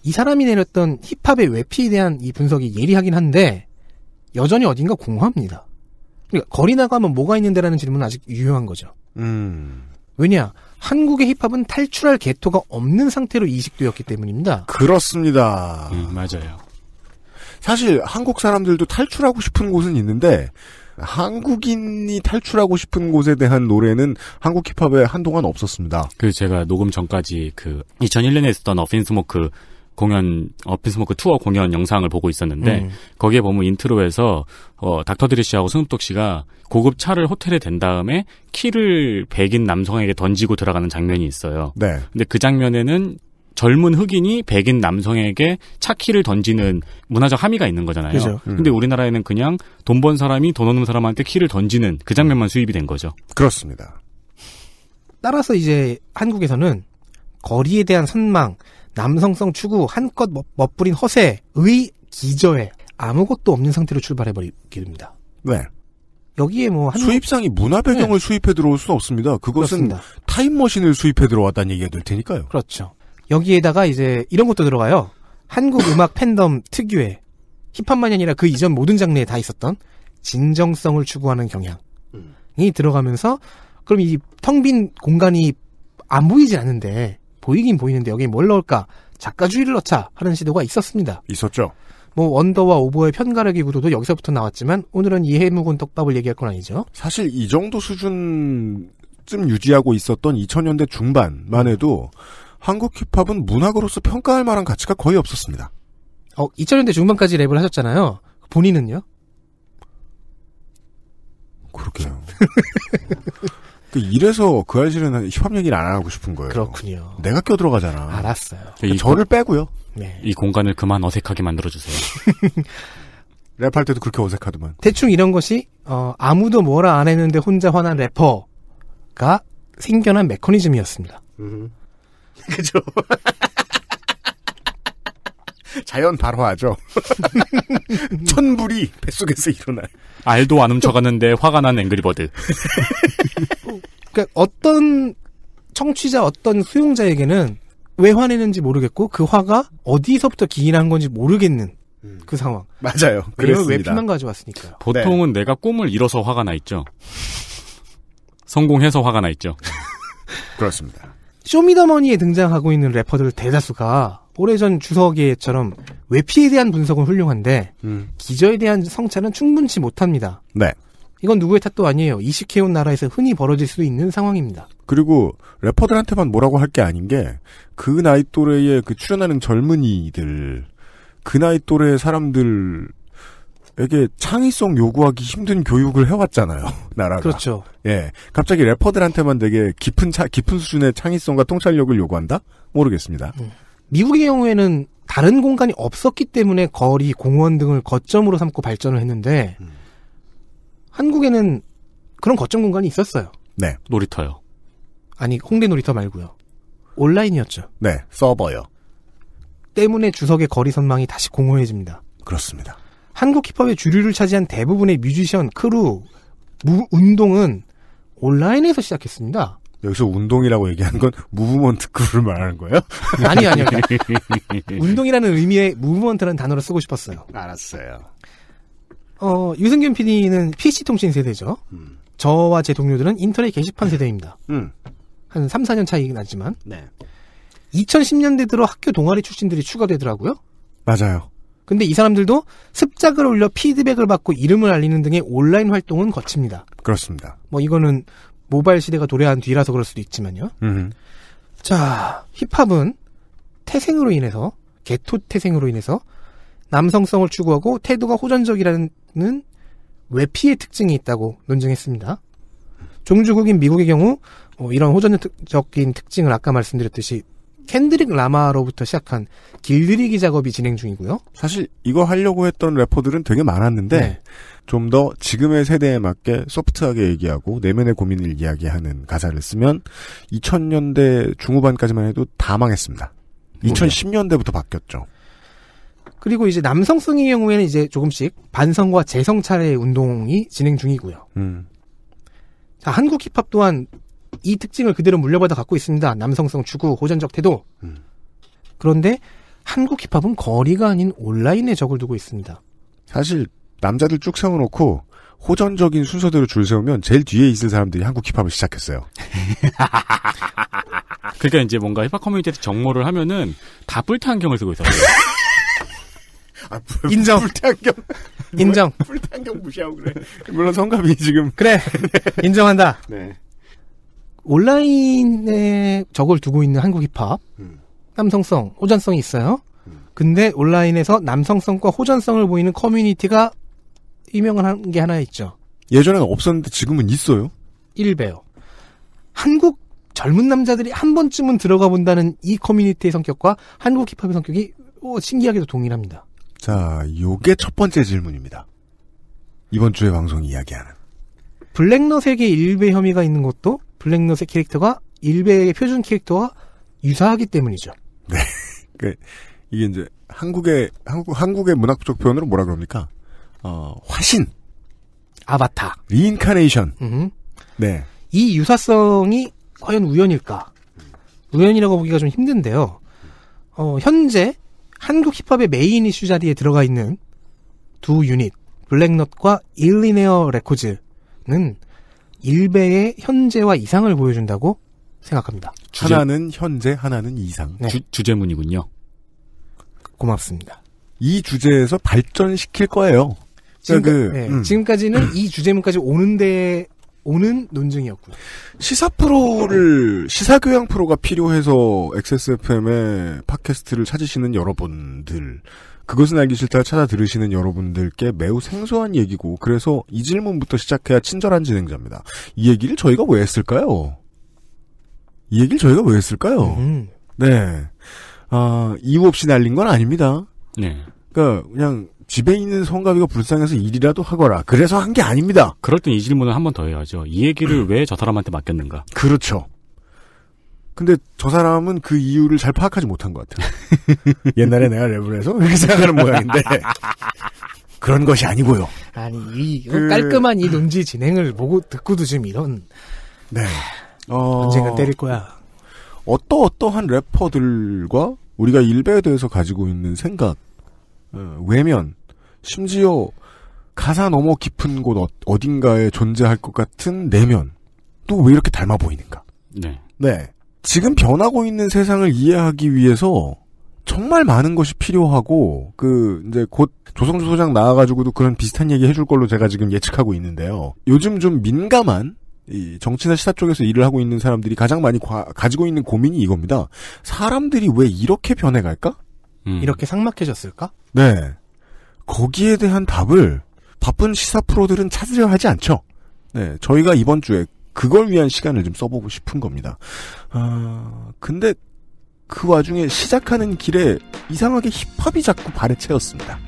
이 사람이 내렸던 힙합의 외피에 대한 이 분석이 예리하긴 한데 여전히 어딘가 공허합니다. 그러니까 거리 나가면 뭐가 있는데라는 질문은 아직 유효한 거죠. 음. 왜냐 한국의 힙합은 탈출할 개토가 없는 상태로 이식되었기 때문입니다. 그렇습니다. 음, 맞아요. 사실 한국 사람들도 탈출하고 싶은 곳은 있는데 한국인이 탈출하고 싶은 곳에 대한 노래는 한국 힙합에 한동안 없었습니다. 그 제가 녹음 전까지 그 2001년에 있었던 어핀스모크 공연 어핀스모크 투어 공연 영상을 보고 있었는데 음. 거기에 보면 인트로에서 어 닥터드리 시하고 승엽독 씨가 고급 차를 호텔에 댄 다음에 키를 백인 남성에게 던지고 들어가는 장면이 있어요. 네. 근데 그 장면에는 젊은 흑인이 백인 남성에게 차키를 던지는 문화적 함의가 있는 거잖아요. 그죠. 음. 근데 우리나라에는 그냥 돈 번 사람이 돈 없는 사람한테 키를 던지는 그 장면만 수입이 된 거죠. 그렇습니다. 따라서 이제 한국에서는 거리에 대한 선망, 남성성 추구, 한껏 멋부린 허세의 기저에 아무것도 없는 상태로 출발해버리게 됩니다. 왜? 네. 여기에 뭐 한... 수입상이 문화 배경을 네. 수입해 들어올 수는 없습니다. 그것은 그렇습니다. 타임머신을 수입해 들어왔다는 얘기가 될 테니까요. 그렇죠. 여기에다가 이제 이런 것도 들어가요. 한국 음악 팬덤 특유의 힙합만이 아니라 그 이전 모든 장르에 다 있었던 진정성을 추구하는 경향이 음. 들어가면서 그럼 이 텅 빈 공간이 안보이지 않는데 보이긴 보이는데 여기 뭘 넣을까 작가주의를 넣자 하는 시도가 있었습니다. 있었죠. 뭐 원더와 오버의 편가르기 구도도 여기서부터 나왔지만 오늘은 이해묵은 떡밥을 얘기할 건 아니죠. 사실 이 정도 수준쯤 유지하고 있었던 2000년대 중반만 해도 한국 힙합은 문학으로서 평가할 만한 가치가 거의 없었습니다. 어, 2000년대 중반까지 랩을 하셨잖아요. 본인은요? 그렇게요. *laughs* 그 이래서 그아 알실은 힙합 얘기를 안 하고 싶은 거예요. 그렇군요. 내가 껴들어가잖아. 알았어요. 그 이 저를 고... 빼고요. 네. 이 공간을 그만 어색하게 만들어주세요. *laughs* 랩할 때도 그렇게 어색하더만. 대충 이런 것이 어, 아무도 뭐라 안 했는데 혼자 화난 래퍼가 생겨난 메커니즘이었습니다. 음. *laughs* 그죠? *laughs* 자연 발화죠. 하 *laughs* 천불이 뱃속에서 일어나. 알도 안 훔쳐갔는데 화가 난 앵그리버드. 그러니까 어떤 청취자 어떤 수용자에게는 왜 화내는지 모르겠고 그 화가 어디서부터 기인한 건지 모르겠는 음. 그 상황. 맞아요. 그래서 왜 피만 가져왔으니까. 요 보통은 네. 내가 꿈을 잃어서 화가 나 있죠. 성공해서 화가 나 있죠. 그렇습니다. 쇼미더머니에 등장하고 있는 래퍼들 대다수가 오래전 주석예처럼 외피에 대한 분석은 훌륭한데 음. 기저에 대한 성찰은 충분치 못합니다. 네. 이건 누구의 탓도 아니에요. 이식해온 나라에서 흔히 벌어질 수도 있는 상황입니다. 그리고 래퍼들한테만 뭐라고 할 게 아닌 게 그 나이 또래의 그 출연하는 젊은이들 그 나이 또래 의 사람들 이게 창의성 요구하기 힘든 교육을 해왔잖아요. *laughs* 나라가. 그렇죠. 예. 갑자기 래퍼들한테만 되게 깊은 차, 깊은 수준의 창의성과 통찰력을 요구한다? 모르겠습니다. 음. 미국의 경우에는 다른 공간이 없었기 때문에 거리, 공원 등을 거점으로 삼고 발전을 했는데 음. 한국에는 그런 거점 공간이 있었어요. 네. 놀이터요. 아니 홍대 놀이터 말고요. 온라인이었죠. 네. 서버요. 때문에 주석의 거리 선망이 다시 공허해집니다. 그렇습니다. 한국 힙합의 주류를 차지한 대부분의 뮤지션, 크루, 무, 운동은 온라인에서 시작했습니다. 여기서 운동이라고 얘기한 건 무브먼트 크루를 말하는 거예요? 아니 아니요. *laughs* 운동이라는 의미의 무브먼트라는 단어를 쓰고 싶었어요. 알았어요. 어, 유승균 PD는 PC 통신 세대죠. 음. 저와 제 동료들은 인터넷 게시판 음. 세대입니다. 음. 한 3, 4년 차이긴 하지만. 네. 2010년대 들어 학교 동아리 출신들이 추가되더라고요. 맞아요. 근데 이 사람들도 습작을 올려 피드백을 받고 이름을 알리는 등의 온라인 활동은 거칩니다. 그렇습니다. 뭐 이거는 모바일 시대가 도래한 뒤라서 그럴 수도 있지만요. 음흠. 자, 힙합은 태생으로 인해서 개토 태생으로 인해서 남성성을 추구하고 태도가 호전적이라는 외피의 특징이 있다고 논증했습니다. 종주국인 미국의 경우 어, 이런 호전적인 특징을 아까 말씀드렸듯이 캔드릭 라마로부터 시작한 길들이기 작업이 진행 중이고요. 사실 이거 하려고 했던 래퍼들은 되게 많았는데 네. 좀더 지금의 세대에 맞게 소프트하게 얘기하고 내면의 고민을 이야기하는 가사를 쓰면 2000년대 중후반까지만 해도 다 망했습니다. 2010년대부터 뭐, 바뀌었죠. 그리고 이제 남성성의 경우에는 이제 조금씩 반성과 재성 찰의 운동이 진행 중이고요. 음. 자, 한국 힙합 또한 이 특징을 그대로 물려받아 갖고 있습니다. 남성성 주구 호전적 태도. 음. 그런데 한국 힙합은 거리가 아닌 온라인에 적을 두고 있습니다. 사실 남자들 쭉 세워놓고 호전적인 순서대로 줄 세우면 제일 뒤에 있을 사람들이 한국 힙합을 시작했어요. *laughs* 그러니까 이제 뭔가 힙합 커뮤니티에서 정모를 하면은 다 뿔테 안경을 쓰고 있어요. *laughs* 아, 불, 인정. 뿔테 안경. 인정. 뿔테 *laughs* 안경 무시하고 그래. 물론 성갑이 지금. 그래. 네. 인정한다. 네. 온라인에 적을 두고 있는 한국 힙합 음. 남성성, 호전성이 있어요. 음. 근데 온라인에서 남성성과 호전성을 보이는 커뮤니티가 유명한게 하나 있죠. 예전에는 없었는데 지금은 있어요. 1배요. 한국 젊은 남자들이 한 번쯤은 들어가 본다는 이 커뮤니티의 성격과 한국 힙합의 성격이 오, 신기하게도 동일합니다. 자, 요게 첫 번째 질문입니다. 이번 주에 방송이 야기하는. 블랙넛에게 일배 혐의가 있는 것도 블랙넛의 캐릭터가 일베의 표준 캐릭터와 유사하기 때문이죠. 네. *laughs* 그 이게 이제 한국의 한국 한국의 문학적 표현으로 뭐라 그럽니까? 어, 화신, 아바타, 리인카네이션. 음. 네. 이 유사성이 과연 우연일까? 우연이라고 보기가 좀 힘든데요. 어, 현재 한국 힙합의 메인 이슈 자리에 들어가 있는 두 유닛 블랙넛과 일리네어 레코즈는 일베의 현재와 이상을 보여준다고 생각합니다. 주제... 하나는 현재, 하나는 이상. 네. 주, 주제문이군요. 고맙습니다. 이 주제에서 발전시킬 거예요. 지금, 그러니까 그, 네, 음. 지금까지는 이 주제문까지 오는데 오는 논증이었고요. 시사 프로를 시사 교양 프로가 필요해서 XSFM의 팟캐스트를 찾으시는 여러분들 그것은 알기 싫다 찾아 들으시는 여러분들께 매우 생소한 얘기고 그래서 이 질문부터 시작해야 친절한 진행자입니다. 이 얘기를 저희가 왜 했을까요? 이 얘기를 저희가 왜 했을까요? 음. 네. 아, 이유 없이 날린 건 아닙니다. 네. 그러니까 그냥 집에 있는 성가비가 불쌍해서 일이라도 하거라. 그래서 한 게 아닙니다. 그럴 땐 이 질문을 한 번 더 해야죠. 이 얘기를 음. 왜저 사람한테 맡겼는가? 그렇죠. 근데 저 사람은 그 이유를 잘 파악하지 못한 것 같아요. *laughs* 옛날에 내가 랩을 해서 이렇게 생각하는 모양인데 *laughs* 그런 것이 아니고요. 아니 이 그... 깔끔한 이 논지 진행을 보고 듣고도 지금 이런 네 어... 언젠가 때릴 거야. 어떠 어떠한 래퍼들과 우리가 일베에 대해서 가지고 있는 생각, 어, 외면, 심지어 가사 너머 깊은 곳 어, 어딘가에 존재할 것 같은 내면 또 왜 이렇게 닮아 보이는가? 네. 네. 지금 변하고 있는 세상을 이해하기 위해서 정말 많은 것이 필요하고 그 이제 곧 조성주 소장 나와가지고도 그런 비슷한 얘기 해줄 걸로 제가 지금 예측하고 있는데요. 요즘 좀 민감한 이 정치나 시사 쪽에서 일을 하고 있는 사람들이 가장 많이 과, 가지고 있는 고민이 이겁니다. 사람들이 왜 이렇게 변해갈까? 음. 이렇게 삭막해졌을까? 네. 거기에 대한 답을 바쁜 시사 프로들은 찾으려 하지 않죠. 네, 저희가 이번 주에 그걸 위한 시간을 좀 써보고 싶은 겁니다. 아, 근데 그 와중에 시작하는 길에 이상하게 힙합이 자꾸 발에 채웠습니다.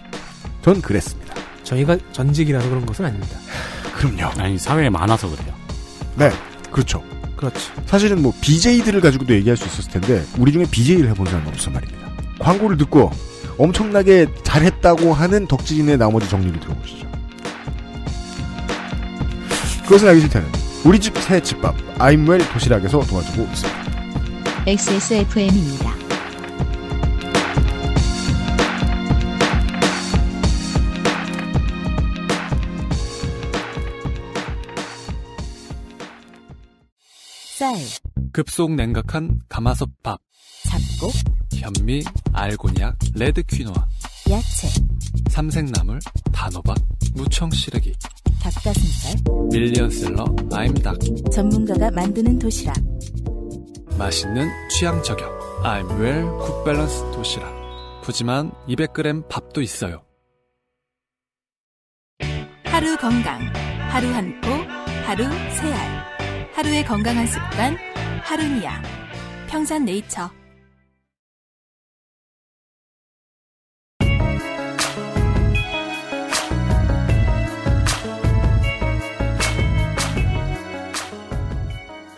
전 그랬습니다. 저희가 전직이라서 그런 것은 아닙니다. *sighs* 그럼요. 아니, 사회에 많아서 그래요. 네, 그렇죠. 그렇죠. 사실은 뭐 BJ들을 가지고도 얘기할 수 있었을 텐데 우리 중에 BJ를 해본 사람은 없어 말입니다. 광고를 듣고 엄청나게 잘했다고 하는 덕질인의 나머지 정리를 들어보시죠. 그것은 알기 싫다는 우리 집새 집밥 아임웰 도시락에서 도와주고 있습니다. XSFM입니다. 쌀 급속 냉각한 가마솥밥 잡곡 현미 알고니아 레드 퀴노아 야채, 삼색나물, 단호박, 무청 시래기, 닭가슴살, 밀리언셀러, 아임닭. 전문가가 만드는 도시락. 맛있는 취향 저격. 아임웰 굿밸런스 도시락. 푸짐한 200g 밥도 있어요. 하루 건강. 하루 한 포, 하루 세 알. 하루의 건강한 습관, 하루니아. 평산 네이처.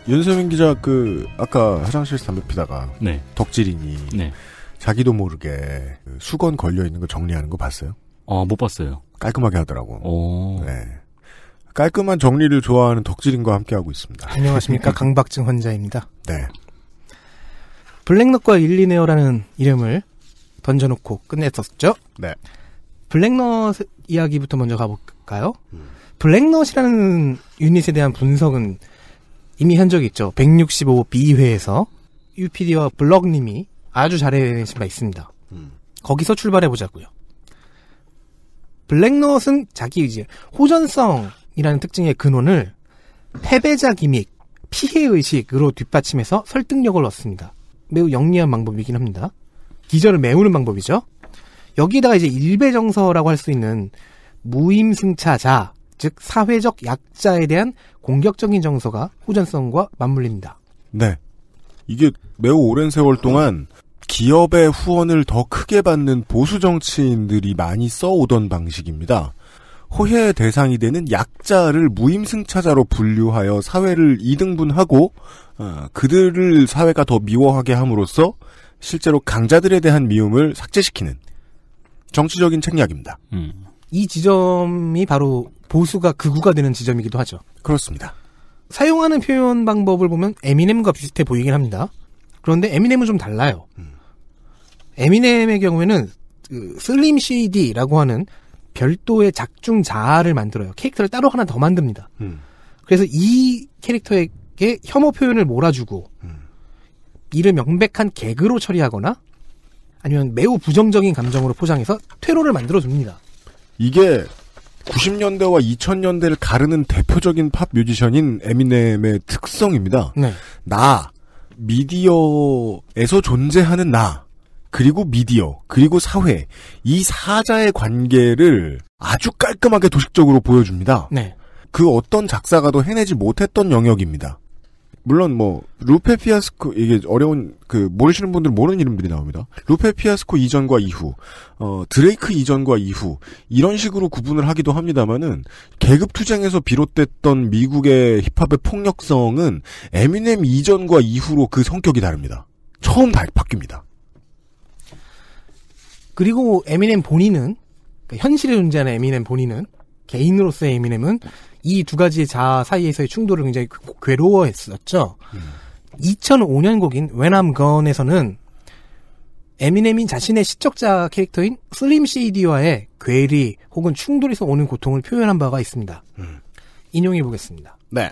윤세민 기자 그 아까 화장실에서 담배 피다가 네. 덕질인이 네. 자기도 모르게 그 수건 걸려 있는 거 정리하는 거 봤어요? 아, 못 봤어요. 깔끔하게 하더라고. 오. 네. 깔끔한 정리를 좋아하는 덕질인과 함께 하고 있습니다. 안녕하십니까 *laughs* 강박증 환자입니다. 네. 블랙넛과 일리네어라는 이름을 던져놓고 끝냈었죠. 네. 블랙넛 이야기부터 먼저 가볼까요? 음. 블랙넛이라는 유닛에 대한 분석은 이미 한 적이 있죠. 165B회에서 UPD와 블럭님이 아주 잘해내신 바 있습니다. 음. 거기서 출발해보자고요. 블랙넛은 자기 이제 호전성이라는 특징의 근원을 패배자 기믹, 피해의식으로 뒷받침해서 설득력을 얻습니다. 매우 영리한 방법이긴 합니다. 기절을 메우는 방법이죠. 여기에다가 이제 일배정서라고 할 수 있는 무임승차자, 즉 사회적 약자에 대한 공격적인 정서가 호전성과 맞물립니다. 네. 이게 매우 오랜 세월 동안 기업의 후원을 더 크게 받는 보수 정치인들이 많이 써오던 방식입니다. 호혜의 대상이 되는 약자를 무임승차자로 분류하여 사회를 이등분하고 어, 그들을 사회가 더 미워하게 함으로써 실제로 강자들에 대한 미움을 삭제시키는 정치적인 책략입니다. 음. 이 지점이 바로 보수가 극우가 되는 지점이기도 하죠. 그렇습니다. 사용하는 표현 방법을 보면 에미넴과 비슷해 보이긴 합니다. 그런데 에미넴은 좀 달라요. 음. 에미넴의 경우에는 그 슬림 CD라고 하는 별도의 작중 자아를 만들어요. 캐릭터를 따로 하나 더 만듭니다. 음. 그래서 이 캐릭터에게 혐오 표현을 몰아주고 음. 이를 명백한 개그로 처리하거나 아니면 매우 부정적인 감정으로 포장해서 퇴로를 만들어 줍니다. 이게 90년대와 2000년대를 가르는 대표적인 팝 뮤지션인 에미넴의 특성입니다. 네. 나, 미디어에서 존재하는 나, 그리고 미디어, 그리고 사회, 이 사자의 관계를 아주 깔끔하게 도식적으로 보여줍니다. 네. 그 어떤 작사가도 해내지 못했던 영역입니다. 물론 뭐 루페 피아스코 이게 어려운 그 모르시는 분들 모르는 이름들이 나옵니다. 루페 피아스코 이전과 이후, 어 드레이크 이전과 이후 이런 식으로 구분을 하기도 합니다만은 계급 투쟁에서 비롯됐던 미국의 힙합의 폭력성은 에미넴 이전과 이후로 그 성격이 다릅니다. 처음 다 바뀝니다. 그리고 에미넴 본인은 그러니까 현실에 존재하는 에미넴 본인은 개인으로서의 에미넴은 이 두 가지의 자아 사이에서의 충돌을 굉장히 그 괴로워했었죠. 음. 2005년 곡인 When I'm Gone에서는 에미넴인 자신의 시적자 캐릭터인 슬림 시디와의 괴리 혹은 충돌에서 오는 고통을 표현한 바가 있습니다. 음. 인용해 보겠습니다. 네.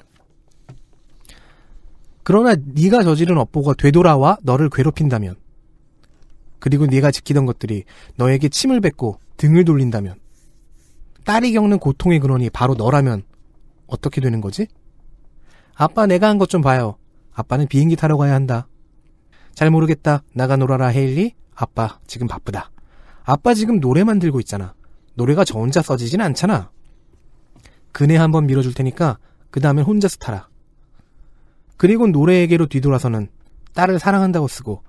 그러나 네가 저지른 업보가 되돌아와 너를 괴롭힌다면 그리고 네가 지키던 것들이 너에게 침을 뱉고 등을 돌린다면 딸이 겪는 고통이 그러니 바로 너라면 어떻게 되는 거지? 아빠 내가 한 것 좀 봐요. 아빠는 비행기 타러 가야 한다. 잘 모르겠다. 나가 놀아라 헤일리. 아빠 지금 바쁘다. 아빠 지금 노래 만들고 있잖아. 노래가 저 혼자 써지진 않잖아. 그네 한번 밀어줄 테니까 그 다음엔 혼자서 타라. 그리고 노래에게로 뒤돌아서는 딸을 사랑한다고 쓰고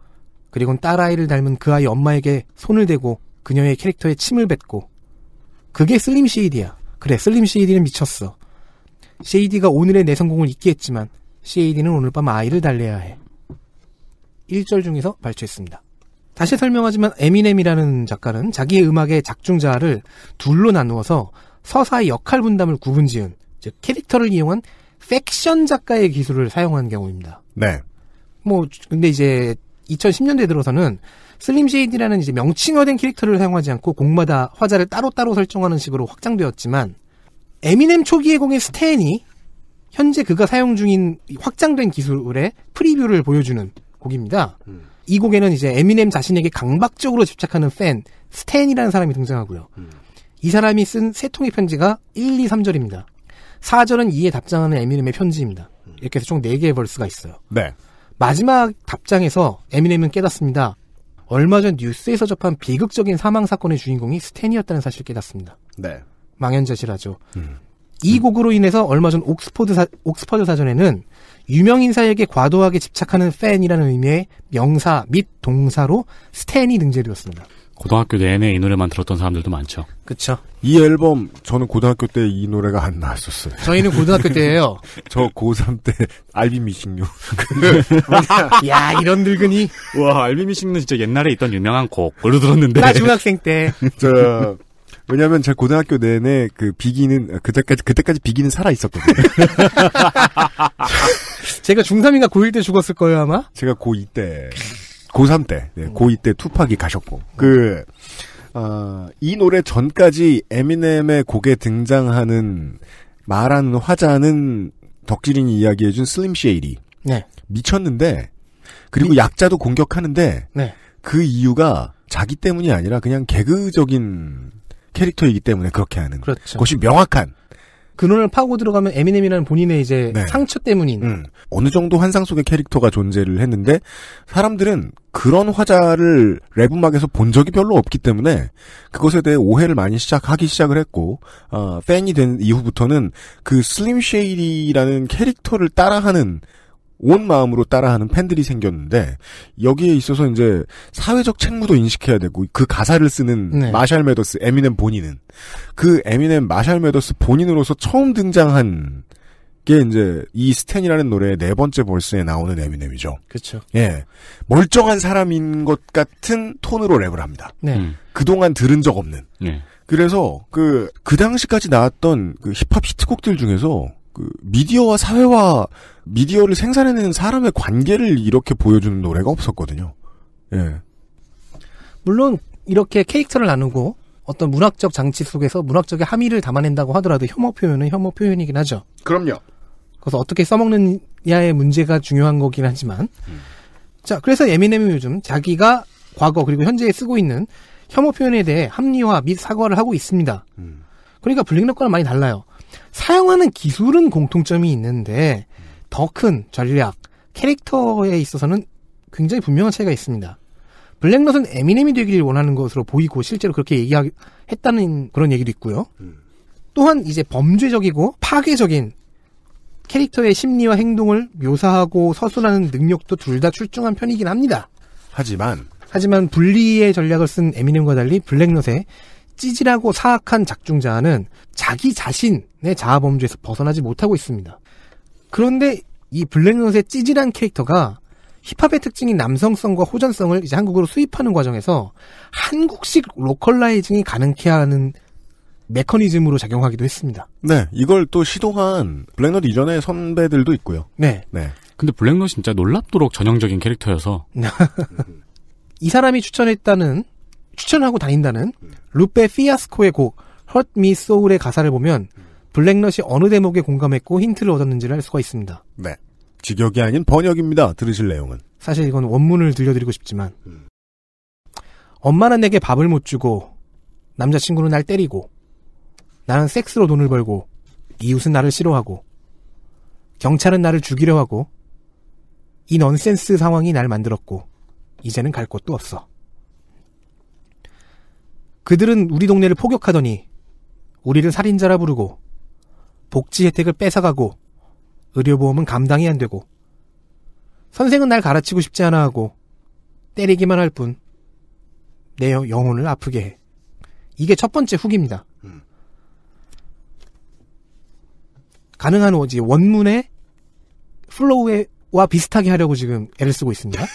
그리고 딸아이를 닮은 그 아이 엄마에게 손을 대고 그녀의 캐릭터에 침을 뱉고 그게 슬림 CAD야. 그래, 슬림 CAD는 미쳤어. CAD가 오늘의 내 성공을 잊게 했지만 CAD는 오늘 밤 아이를 달래야 해. 1절 중에서 발췌했습니다. 다시 설명하지만 에미넴이라는 작가는 자기의 음악의 작중자를 둘로 나누어서 서사의 역할 분담을 구분지은 즉 캐릭터를 이용한 팩션 작가의 기술을 사용한 경우입니다. 네. 뭐 근데 이제 2010년대 들어서는 슬림 쉐이디라는 이제 명칭화된 캐릭터를 사용하지 않고 곡마다 화자를 따로따로 설정하는 식으로 확장되었지만 에미넴 초기의 공의 스탠이 현재 그가 사용 중인 확장된 기술의 프리뷰를 보여주는 곡입니다. 음. 이 곡에는 이제 에미넴 자신에게 강박적으로 집착하는 팬 스탠이라는 사람이 등장하고요. 음. 이 사람이 쓴 세 통의 편지가 1, 2, 3절입니다. 4절은 이에 답장하는 에미넴의 편지입니다. 음. 이렇게 해서 총 4개의 벌스가 있어요. 네. 마지막 답장에서 에미넴은 깨닫습니다. 얼마 전 뉴스에서 접한 비극적인 사망 사건의 주인공이 스탠이었다는 사실을 깨닫습니다. 네. 망연자실하죠. 음. 이 곡으로 인해서 얼마 전 옥스포드 사, 옥스퍼드 사전에는 유명인사에게 과도하게 집착하는 팬이라는 의미의 명사 및 동사로 스탠이 등재되었습니다. 고등학교 내내 이 노래만 들었던 사람들도 많죠. 그쵸이 앨범 저는 고등학교 때 이 노래가 안 나왔었어요. 저희는 고등학교 때예요. *laughs* 저 고3 때 알비 미싱요. *laughs* 야 이런 늙은이. 와 알비 미싱는 진짜 옛날에 있던 유명한 곡으로 들었는데. 나 중학생 때. *laughs* 저 왜냐하면 제 고등학교 내내 그 비기는 그때까지 그때까지 비기는 살아 있었거든요. 제가 중3인가 고1 때 죽었을 거예요 아마. 제가 고2 때. 고3 때, 네, 음. 고2 때 투팍이 가셨고, 음. 그, 어, 이 노래 전까지 에미넴의 곡에 등장하는 말하는 화자는 덕질인이 이야기해준 슬림 쉐이리. 네. 미쳤는데, 그리고 미... 약자도 공격하는데, 네. 그 이유가 자기 때문이 아니라 그냥 개그적인 캐릭터이기 때문에 그렇게 하는 그렇죠. 것이 명확한 근원을 그 파고 들어가면 에미넴이라는 본인의 이제 네. 상처 때문인 음. 어느 정도 환상 속의 캐릭터가 존재를 했는데 사람들은 그런 화자를 랩 음악에서 본 적이 별로 없기 때문에 그것에 대해 오해를 많이 시작하기 시작을 했고 어, 팬이 된 이후부터는 그 슬림 쉐이디라는 캐릭터를 따라하는 온 마음으로 따라하는 팬들이 생겼는데 여기에 있어서 이제 사회적 책무도 인식해야 되고 그 가사를 쓰는 네. 마샬 메더스 에미넴 본인은 그 에미넴 마샬 메더스 본인으로서 처음 등장한 게 이제 이 스탠이라는 노래의 네 번째 벌스에 나오는 에미넴이죠. 그렇죠. 예, 멀쩡한 사람인 것 같은 톤으로 랩을 합니다. 네. 음. 그동안 들은 적 없는. 네. 그래서 그그 그 당시까지 나왔던 그 힙합 히트곡들 중에서 그 미디어와 사회와 미디어를 생산해내는 사람의 관계를 이렇게 보여주는 노래가 없었거든요. 예. 물론 이렇게 캐릭터를 나누고 어떤 문학적 장치 속에서 문학적의 함의를 담아낸다고 하더라도 혐오 표현은 혐오 표현이긴 하죠. 그럼요. 그래서 어떻게 써먹느냐의 문제가 중요한 거긴 하지만 음. 자 그래서 에미넴이 요즘 자기가 과거 그리고 현재에 쓰고 있는 혐오 표현에 대해 합리화 및 사과를 하고 있습니다. 음. 그러니까 블랙록과는 많이 달라요. 사용하는 기술은 공통점이 있는데 더 큰 전략, 캐릭터에 있어서는 굉장히 분명한 차이가 있습니다. 블랙넛은 에미넴이 되기를 원하는 것으로 보이고 실제로 그렇게 얘기했다는 그런 얘기도 있고요. 음. 또한 이제 범죄적이고 파괴적인 캐릭터의 심리와 행동을 묘사하고 서술하는 능력도 둘 다 출중한 편이긴 합니다. 하지만 하지만 분리의 전략을 쓴 에미넴과 달리 블랙넛의 찌질하고 사악한 작중자는 자기 자신의 자아범주에서 벗어나지 못하고 있습니다. 그런데 이 블랙넛의 찌질한 캐릭터가 힙합의 특징인 남성성과 호전성을 이제 한국으로 수입하는 과정에서 한국식 로컬라이징이 가능케 하는 메커니즘으로 작용하기도 했습니다. 네, 이걸 또 시도한 블랙넛 이전의 선배들도 있고요. 네. 네. 근데 블랙넛이 진짜 놀랍도록 전형적인 캐릭터여서 *laughs* 이 사람이 추천했다는 추천하고 다닌다는 루페 피아스코의 곡 Hurt Me Soul의 가사를 보면 블랙넛이 어느 대목에 공감했고 힌트를 얻었는지를 알 수가 있습니다. 네. 직역이 아닌 번역입니다. 들으실 내용은. 사실 이건 원문을 들려드리고 싶지만 엄마는 내게 밥을 못 주고 남자친구는 날 때리고 나는 섹스로 돈을 벌고 이웃은 나를 싫어하고 경찰은 나를 죽이려 하고 이 넌센스 상황이 날 만들었고 이제는 갈 곳도 없어. 그들은 우리 동네를 포격하더니 우리를 살인자라 부르고 복지 혜택을 뺏어가고 의료보험은 감당이 안 되고 선생은 날 가르치고 싶지 않아 하고 때리기만 할 뿐 내 영혼을 아프게 해. 이게 첫 번째 후기입니다. 음. 가능한 오지 원문의 플로우와 비슷하게 하려고 지금 애를 쓰고 있습니다. *laughs*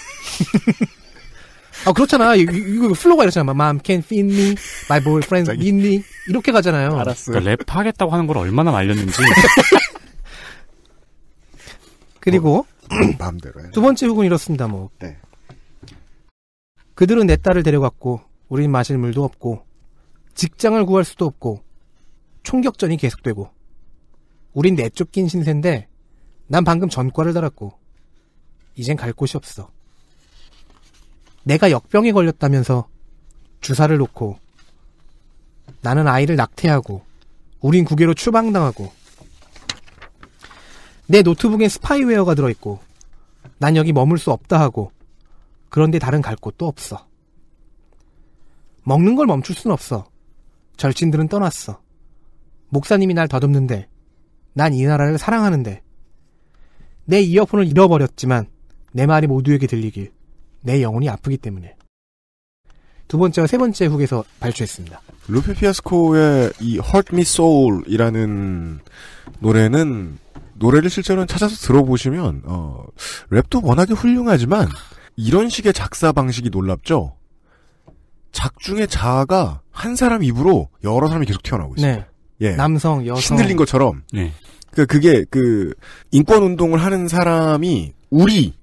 아 그렇잖아. 이거 플로가 이렇잖아. 마음 can f e me, my boyfriend w i me 이렇게 가잖아요. 알았어. 그러니까 랩 하겠다고 하는 걸 얼마나 말렸는지. *laughs* 그리고 뭐, *clears throat* 두 번째 후은 이렇습니다. 뭐 네. 그들은 내 딸을 데려갔고 우린 마실 물도 없고 직장을 구할 수도 없고 총격전이 계속되고 우린 내쫓긴 신세인데 난 방금 전과를 달았고 이젠 갈 곳이 없어. 내가 역병에 걸렸다면서 주사를 놓고 나는 아이를 낙태하고 우린 국외로 추방당하고 내 노트북엔 스파이웨어가 들어있고 난 여기 머물 수 없다 하고 그런데 다른 갈 곳도 없어. 먹는 걸 멈출 순 없어. 절친들은 떠났어. 목사님이 날 더듬는데 난 이 나라를 사랑하는데 내 이어폰을 잃어버렸지만 내 말이 모두에게 들리길 내 영혼이 아프기 때문에. 두 번째와 세 번째 훅에서 발표했습니다. 루페 피아스코의 이 Hurt Me Soul이라는 노래는 노래를 실제로 는 찾아서 들어보시면 어, 랩도 워낙에 훌륭하지만 이런 식의 작사 방식이 놀랍죠. 작중의 자아가 한 사람 입으로 여러 사람이 계속 튀어나오고 있어요. 네. 예. 남성, 여성. 흔들린 것처럼. 네. 그 그게 그 인권 운동을 하는 사람이 우리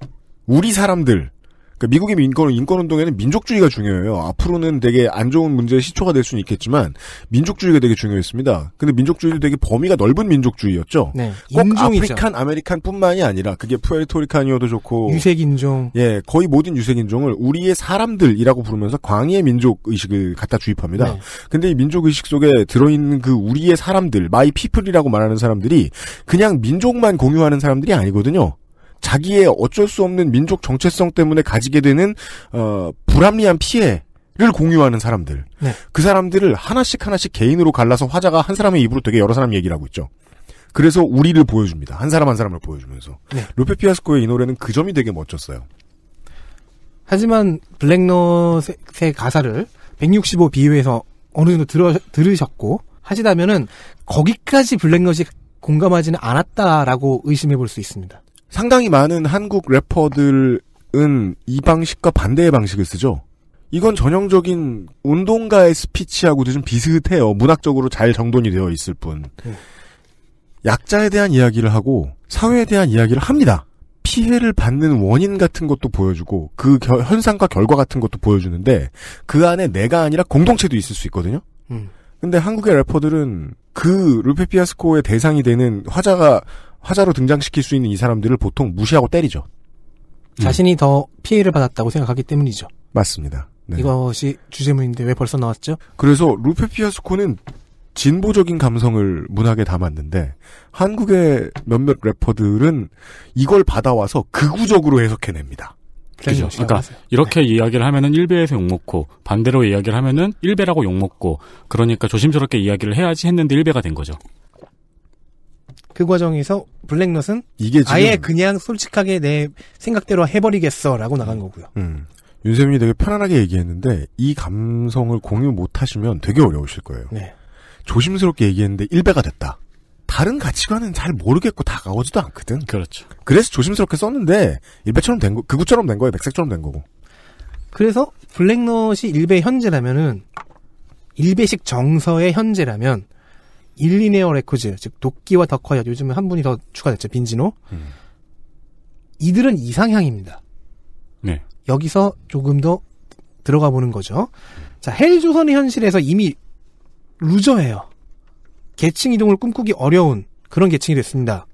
우리 사람들 그러니까 미국의 민권 인권운동에는 민족주의가 중요해요. 앞으로는 되게 안 좋은 문제의 시초가 될 수는 있겠지만, 민족주의가 되게 중요했습니다. 근데 민족주의도 되게 범위가 넓은 민족주의였죠. 네. 꼭 인종이죠. 아프리칸, 아메리칸 뿐만이 아니라, 그게 푸에르토리칸이어도 좋고. 유색인종. 예, 거의 모든 유색인종을 우리의 사람들이라고 부르면서 광의의 민족의식을 갖다 주입합니다. 네. 근데 이 민족의식 속에 들어있는 그 우리의 사람들, 마이 피플이라고 말하는 사람들이 그냥 민족만 공유하는 사람들이 아니거든요. 자기의 어쩔 수 없는 민족 정체성 때문에 가지게 되는 어, 불합리한 피해를 공유하는 사람들. 네. 그 사람들을 하나씩 하나씩 개인으로 갈라서 화자가 한 사람의 입으로 되게 여러 사람 얘기를 하고 있죠. 그래서 우리를 보여줍니다. 한 사람 한 사람을 보여주면서. 네. 로페 피아스코의 이 노래는 그 점이 되게 멋졌어요. 하지만 블랙넛의 가사를 165 비유에서 어느 정도 들어, 들으셨고 하시다면은 거기까지 블랙넛이 공감하지는 않았다라고 의심해 볼 수 있습니다. 상당히 많은 한국 래퍼들은 이 방식과 반대의 방식을 쓰죠. 이건 전형적인 운동가의 스피치하고도 좀 비슷해요. 문학적으로 잘 정돈이 되어 있을 뿐. 네. 약자에 대한 이야기를 하고 사회에 대한 이야기를 합니다. 피해를 받는 원인 같은 것도 보여주고 그 겨, 현상과 결과 같은 것도 보여주는데 그 안에 내가 아니라 공동체도 있을 수 있거든요. 음. 근데 한국의 래퍼들은 그 루페 피아스코의 대상이 되는 화자가 화자로 등장시킬 수 있는 이 사람들을 보통 무시하고 때리죠. 자신이 음. 더 피해를 받았다고 생각하기 때문이죠. 맞습니다. 네. 이것이 주제문인데 왜 벌써 나왔죠? 그래서 루페 피아스코는 진보적인 감성을 문학에 담았는데 한국의 몇몇 래퍼들은 이걸 받아와서 극우적으로 해석해냅니다. 그렇죠. 그죠. 아, 그러니까 이렇게 네. 이야기를 하면은 일배에서 욕먹고 반대로 이야기를 하면은 일배라고 욕먹고 그러니까 조심스럽게 이야기를 해야지 했는데 일배가된 거죠. 그 과정에서 블랙넛은 이게 아예 그냥 솔직하게 내 생각대로 해버리겠어라고 나간 거고요. 음. 윤세민이 되게 편안하게 얘기했는데 이 감성을 공유 못 하시면 되게 어려우실 거예요. 네. 조심스럽게 얘기했는데 1배가 됐다. 다른 가치관은 잘 모르겠고 다가오지도 않거든. 그렇죠. 그래서 조심스럽게 썼는데 1배처럼 된 거, 그구처럼 된 거예요. 백색처럼 된 거고. 그래서 블랙넛이 1배 현재라면은 1배식 정서의 현재라면 일리네어 레코즈, 즉 도끼와 더커야 요즘에 한 분이 더 추가됐죠. 빈지노. 음. 이들은 이상향입니다. 네. 여기서 조금 더 들어가 보는 거죠. 자, 헬조선의 현실에서 이미 루저예요. 계층 이동을 꿈꾸기 어려운 그런 계층이 됐습니다.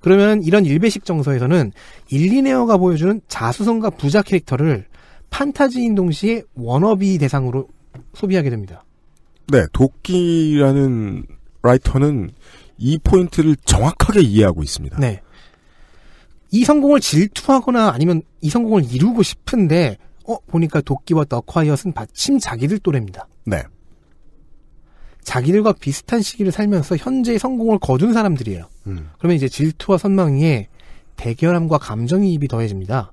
그러면 이런 일베식 정서에서는 일리네어가 보여주는 자수성가 부자 캐릭터를 판타지인 동시에 워너비 대상으로 소비하게 됩니다. 네, 도끼라는 라이터는 이 포인트를 정확하게 이해하고 있습니다. 네. 이 성공을 질투하거나 아니면 이 성공을 이루고 싶은데 어 보니까 도끼와 더콰이엇은 마침 자기들 또래입니다. 네. 자기들과 비슷한 시기를 살면서 현재의 성공을 거둔 사람들이에요. 음. 그러면 이제 질투와 선망에 대결함과 감정이입이 더해집니다.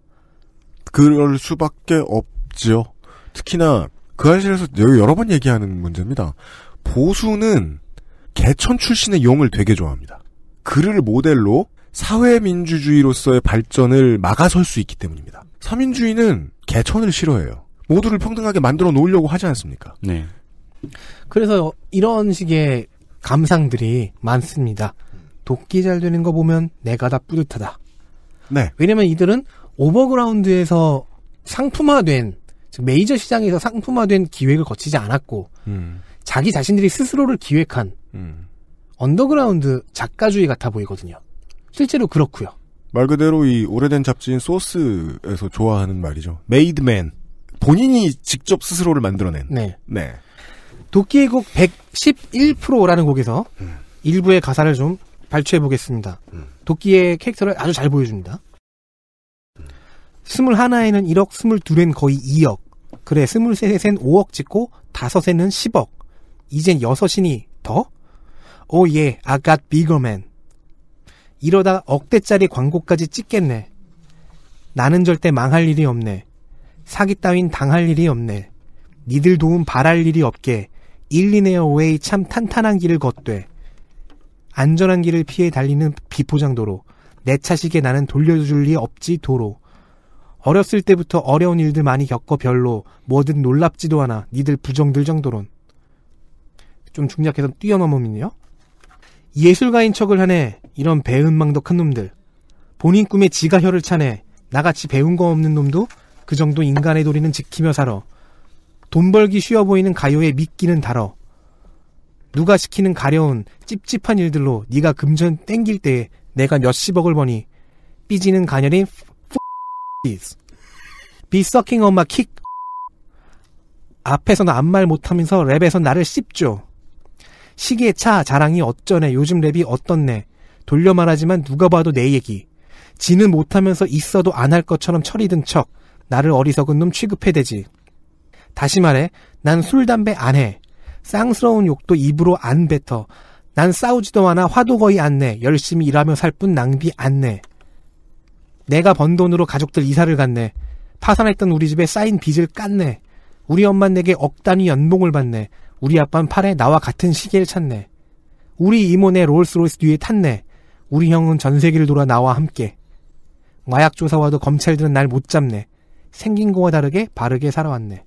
그럴 수밖에 없죠 특히나 그 사실에서 여러 번 얘기하는 문제입니다. 보수는 개천 출신의 용을 되게 좋아합니다. 그를 모델로 사회민주주의로서의 발전을 막아설 수 있기 때문입니다. 사민주의는 개천을 싫어해요. 모두를 평등하게 만들어 놓으려고 하지 않습니까? 네. 그래서 이런 식의 감상들이 많습니다. 도끼 잘 되는 거 보면 내가 다 뿌듯하다. 네. 왜냐면 이들은 오버그라운드에서 상품화된 즉 메이저 시장에서 상품화된 기획을 거치지 않았고 음. 자기 자신들이 스스로를 기획한 음. 언더그라운드 작가주의 같아 보이거든요. 실제로 그렇고요. 말 그대로 이 오래된 잡지인 소스에서 좋아하는 말이죠. 메이드맨. 본인이 직접 스스로를 만들어낸. 네. 네. 도끼의 곡 111%라는 곡에서 음. 일부의 가사를 좀 발췌해 보겠습니다. 음. 도끼의 캐릭터를 아주 잘 보여줍니다. 21에는 1억, 22엔 거의 2억, 그래, 23엔 5억 찍고, 5에는 10억. 이젠 6이니 더? 오, 예, I got bigger man. 이러다 억대짜리 광고까지 찍겠네. 나는 절대 망할 일이 없네. 사기 따윈 당할 일이 없네. 니들 도움 바랄 일이 없게. 일리네어웨이 참 탄탄한 길을 걷되. 안전한 길을 피해 달리는 비포장도로. 내 차식에 나는 돌려줄 리 없지 도로. 어렸을 때부터 어려운 일들 많이 겪어 별로 뭐든 놀랍지도 않아 니들 부정들 정도론. 좀 중략해서 뛰어넘으면요. 예술가인 척을 하네. 이런 배은망덕한 놈들. 본인 꿈에 지가 혀를 차네. 나같이 배운 거 없는 놈도 그 정도 인간의 도리는 지키며 살아. 돈 벌기 쉬워 보이는 가요에 미끼는 달어. 누가 시키는 가려운 찝찝한 일들로 니가 금전 땡길 때 내가 몇십억을 버니 삐지는 가녀린 this. Be sucking on my kick. 앞에서는 아무 말 못하면서 랩에서 나를 씹죠. 시기에 차 자랑이 어쩌네 요즘 랩이 어떻네 돌려 말하지만 누가 봐도 내 얘기 지는 못하면서 있어도 안 할 것처럼 철이든 척 나를 어리석은 놈 취급해대지 다시 말해 난 술 담배 안해 쌍스러운 욕도 입으로 안 뱉어 난 싸우지도 않아 화도 거의 안 내 열심히 일하며 살 뿐 낭비 안내 내가 번 돈으로 가족들 이사를 갔네. 파산했던 우리 집에 쌓인 빚을 깠네. 우리 엄마 내게 억 단위 연봉을 받네. 우리 아빠는 팔에 나와 같은 시계를 찾네. 우리 이모 네 롤스로이스 뒤에 탔네. 우리 형은 전 세계를 돌아 나와 함께. 마약 조사와도 검찰들은 날 못 잡네. 생긴 거와 다르게 바르게 살아왔네.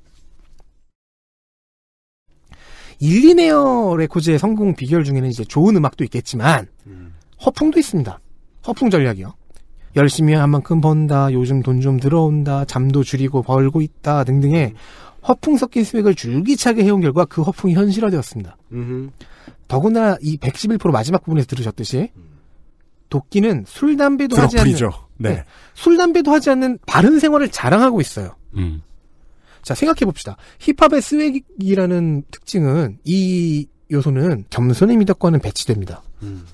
일리네어 레코즈의 성공 비결 중에는 이제 좋은 음악도 있겠지만 음. 허풍도 있습니다. 허풍 전략이요. 열심히 한 만큼 번다, 요즘 돈 좀 들어온다, 잠도 줄이고 벌고 있다 등등의 허풍 섞인 스웩을 줄기차게 해온 결과 그 허풍이 현실화되었습니다. 더구나 이 111% 마지막 부분에서 들으셨듯이 도끼는 술 담배도 하지 않는 네. 네. 술 담배도 하지 않는 바른 생활을 자랑하고 있어요. 음. 자 생각해 봅시다. 힙합의 스웩이라는 특징은 이 요소는 겸손의 미덕과는 배치됩니다. 음.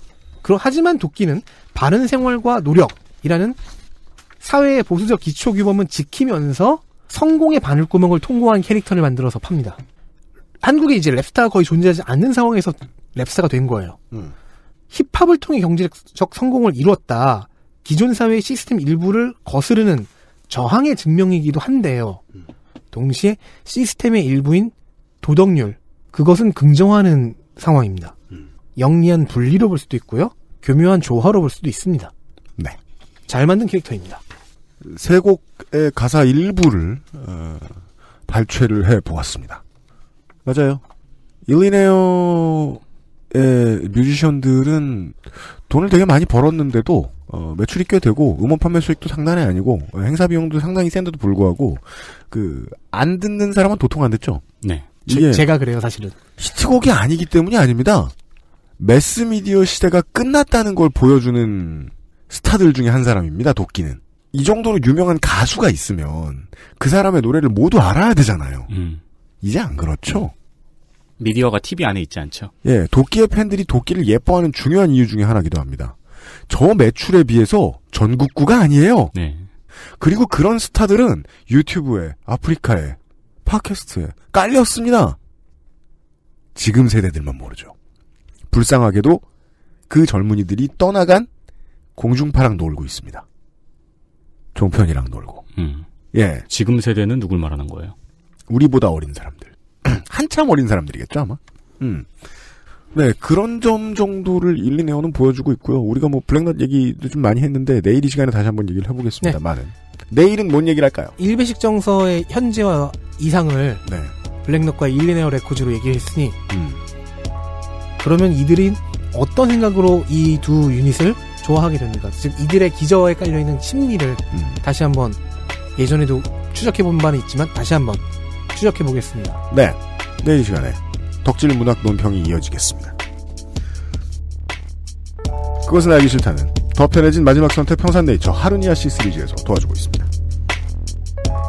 그러 하지만 도끼는 바른 생활과 노력 이라는 사회의 보수적 기초 규범은 지키면서 성공의 바늘구멍을 통과한 캐릭터를 만들어서 팝니다. 한국에 이제 랩스타가 거의 존재하지 않는 상황에서 랩스타가 된 거예요. 음. 힙합을 통해 경제적 성공을 이루었다 기존 사회의 시스템 일부를 거스르는 저항의 증명이기도 한데요. 음. 동시에 시스템의 일부인 도덕률, 그것은 긍정하는 상황입니다. 음. 영리한 분리로 볼 수도 있고요. 교묘한 조화로 볼 수도 있습니다. 네. 잘 만든 캐릭터입니다. 세 곡의 가사 일부를 어, 발췌를 해 보았습니다. 맞아요. 일리네어의 뮤지션들은 돈을 되게 많이 벌었는데도 어, 매출이 꽤 되고 음원 판매 수익도 상당히 아니고 어, 행사 비용도 상당히 센데도 불구하고 그 안 듣는 사람은 도통 안 듣죠. 네. 이 제, 예. 가 그래요 사실은. 히트곡이 아니기 때문이 아닙니다. 매스미디어 시대가 끝났다는 걸 보여주는 스타들 중에 한 사람입니다. 도끼는. 이 정도로 유명한 가수가 있으면 그 사람의 노래를 모두 알아야 되잖아요. 음. 이제 안 그렇죠? 미디어가 TV 안에 있지 않죠? 예, 도끼의 팬들이 도끼를 예뻐하는 중요한 이유 중에 하나기도 합니다. 저 매출에 비해서 전국구가 아니에요. 네. 그리고 그런 스타들은 유튜브에, 아프리카에, 팟캐스트에 깔렸습니다. 지금 세대들만 모르죠. 불쌍하게도 그 젊은이들이 떠나간 공중파랑 놀고 있습니다. 종편이랑 놀고. 음. 예. 지금 세대는 누굴 말하는 거예요? 우리보다 어린 사람들. *clears throat* 한참 어린 사람들이겠죠, 아마? 음. 네, 그런 점 정도를 일리네어는 보여주고 있고요. 우리가 뭐 블랙넛 얘기도 좀 많이 했는데 내일 이 시간에 다시 한번 얘기를 해보겠습니다. 네. 많은. 내일은 뭔 얘기를 할까요? 일베식 정서의 현재와 이상을 네. 블랙넛과 일리네어 레코즈로 얘기했으니 음. 그러면 이들이 어떤 생각으로 이 두 유닛을 좋아하게 됩니다. 즉 이들의 기저에 깔려 있는 심리를 음. 다시 한번 예전에도 추적해 본 바는 있지만 다시 한번 추적해 보겠습니다. 네. 내일 이 시간에 덕질 문학 논평이 이어지겠습니다. 그것은 알기 싫다는 더 편해진 마지막 선택 평산네이처 하루니아 시 시리즈에서 도와주고 있습니다.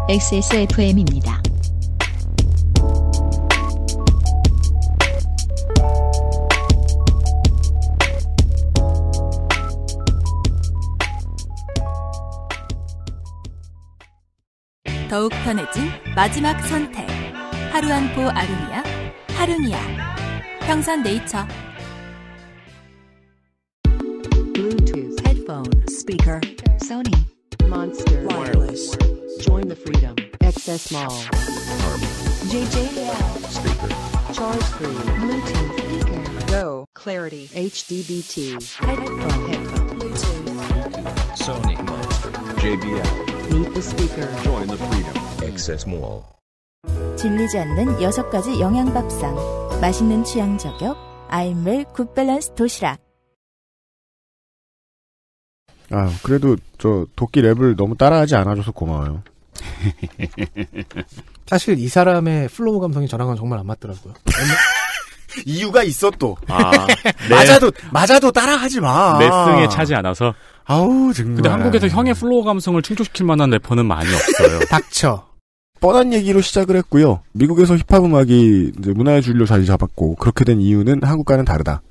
XSFM입니다. 더욱 편해진 마지막 선택. 하루 아르니아, 평산 네이처. Bluetooth headphone speaker Sony Monster Wireless. Join the freedom. XS Mall. JJL speaker. Charge free Bluetooth speaker. Go Clarity HDBT headphone headphone. Bluetooth. Sony Monster JBL. Meet the speaker. Join the freedom. Access Mall. 질리지 않는 여섯 가지 영양 밥상. 맛있는 취향 저격. 아임웰 굿밸런스 도시락. 아, 그래도 저 도끼 랩을 너무 따라하지 않아줘서 고마워요. *laughs* 사실 이 사람의 플로우 감성이 저랑은 정말 안 맞더라고요. *laughs* 이유가 있어 또. 아, *laughs* 맞아도 네. 맞아도 따라하지 마. 내 네, 승에 차지 않아서. 아우 정말. 근데 한국에서 형의 플로우 감성을 충족시킬 만한 래퍼는 많이 없어요. *laughs* 닥쳐. 뻔한 얘기로 시작을 했고요. 미국에서 힙합 음악이 문화의 주류로 자리 잡았고 그렇게 된 이유는 한국과는 다르다.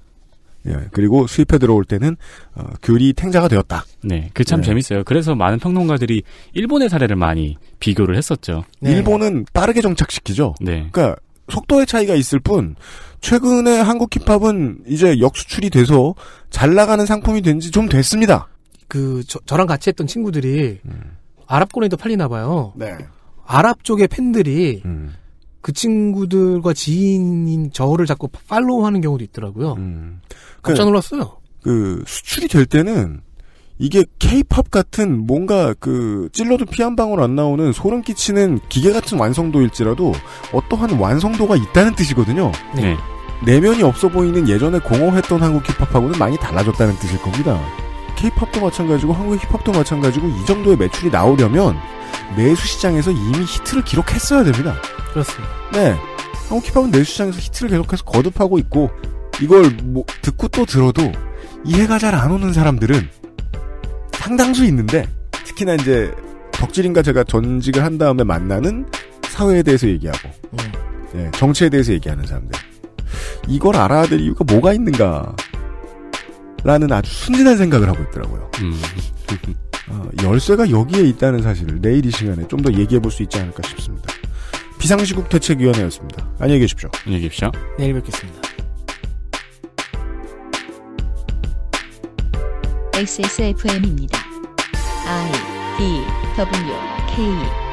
예, 그리고 수입해 들어올 때는 어, 귤이 탱자가 되었다. 네, 그참 네. 재밌어요. 그래서 많은 평론가들이 일본의 사례를 많이 비교를 했었죠. 네. 일본은 빠르게 정착시키죠. 네. 그러니까 속도의 차이가 있을 뿐 최근에 한국 힙합은 이제 역수출이 돼서 잘 나가는 상품이 된 지 좀 됐습니다. 그 저, 랑 같이 했던 친구들이 음. 아랍권에도 팔리나 봐요. 네. 아랍 쪽의 팬들이 음. 그 친구들과 지인인 저를 자꾸 팔로우하는 경우도 있더라고요. 음. 그 깜짝 놀랐어요. 그 수출이 될 때는 이게 케이팝 같은 뭔가 그 찔러도 피한 방울 안 나오는 소름 끼치는 기계 같은 완성도일지라도 어떠한 완성도가 있다는 뜻이거든요. 네. 네. 내면이 없어 보이는 예전에 공허했던 한국 힙합하고는 많이 달라졌다는 뜻일 겁니다. 케이팝도 마찬가지고 한국의 힙합도 마찬가지고 이 정도의 매출이 나오려면 내수 시장에서 이미 히트를 기록했어야 됩니다. 그렇습니다. 네. 한국 힙합은 내수 시장에서 히트를 계속해서 거듭하고 있고 이걸 뭐 듣고 또 들어도 이해가 잘 안 오는 사람들은 상당수 있는데 특히나 이제 덕질인과 제가 전직을 한 다음에 만나는 사회에 대해서 얘기하고 음. 네, 정치에 대해서 얘기하는 사람들 이걸 알아야 될 이유가 뭐가 있는가 라는 아주 순진한 생각을 하고 있더라고요. 음. 어, 열쇠가 여기에 있다는 사실을 내일 이 시간에 좀 더 얘기해 볼 수 있지 않을까 싶습니다. 비상시국 대책위원회였습니다. 안녕히 계십시오. 안녕히 계십시오. 내일 뵙겠습니다. XSFM입니다. I D W K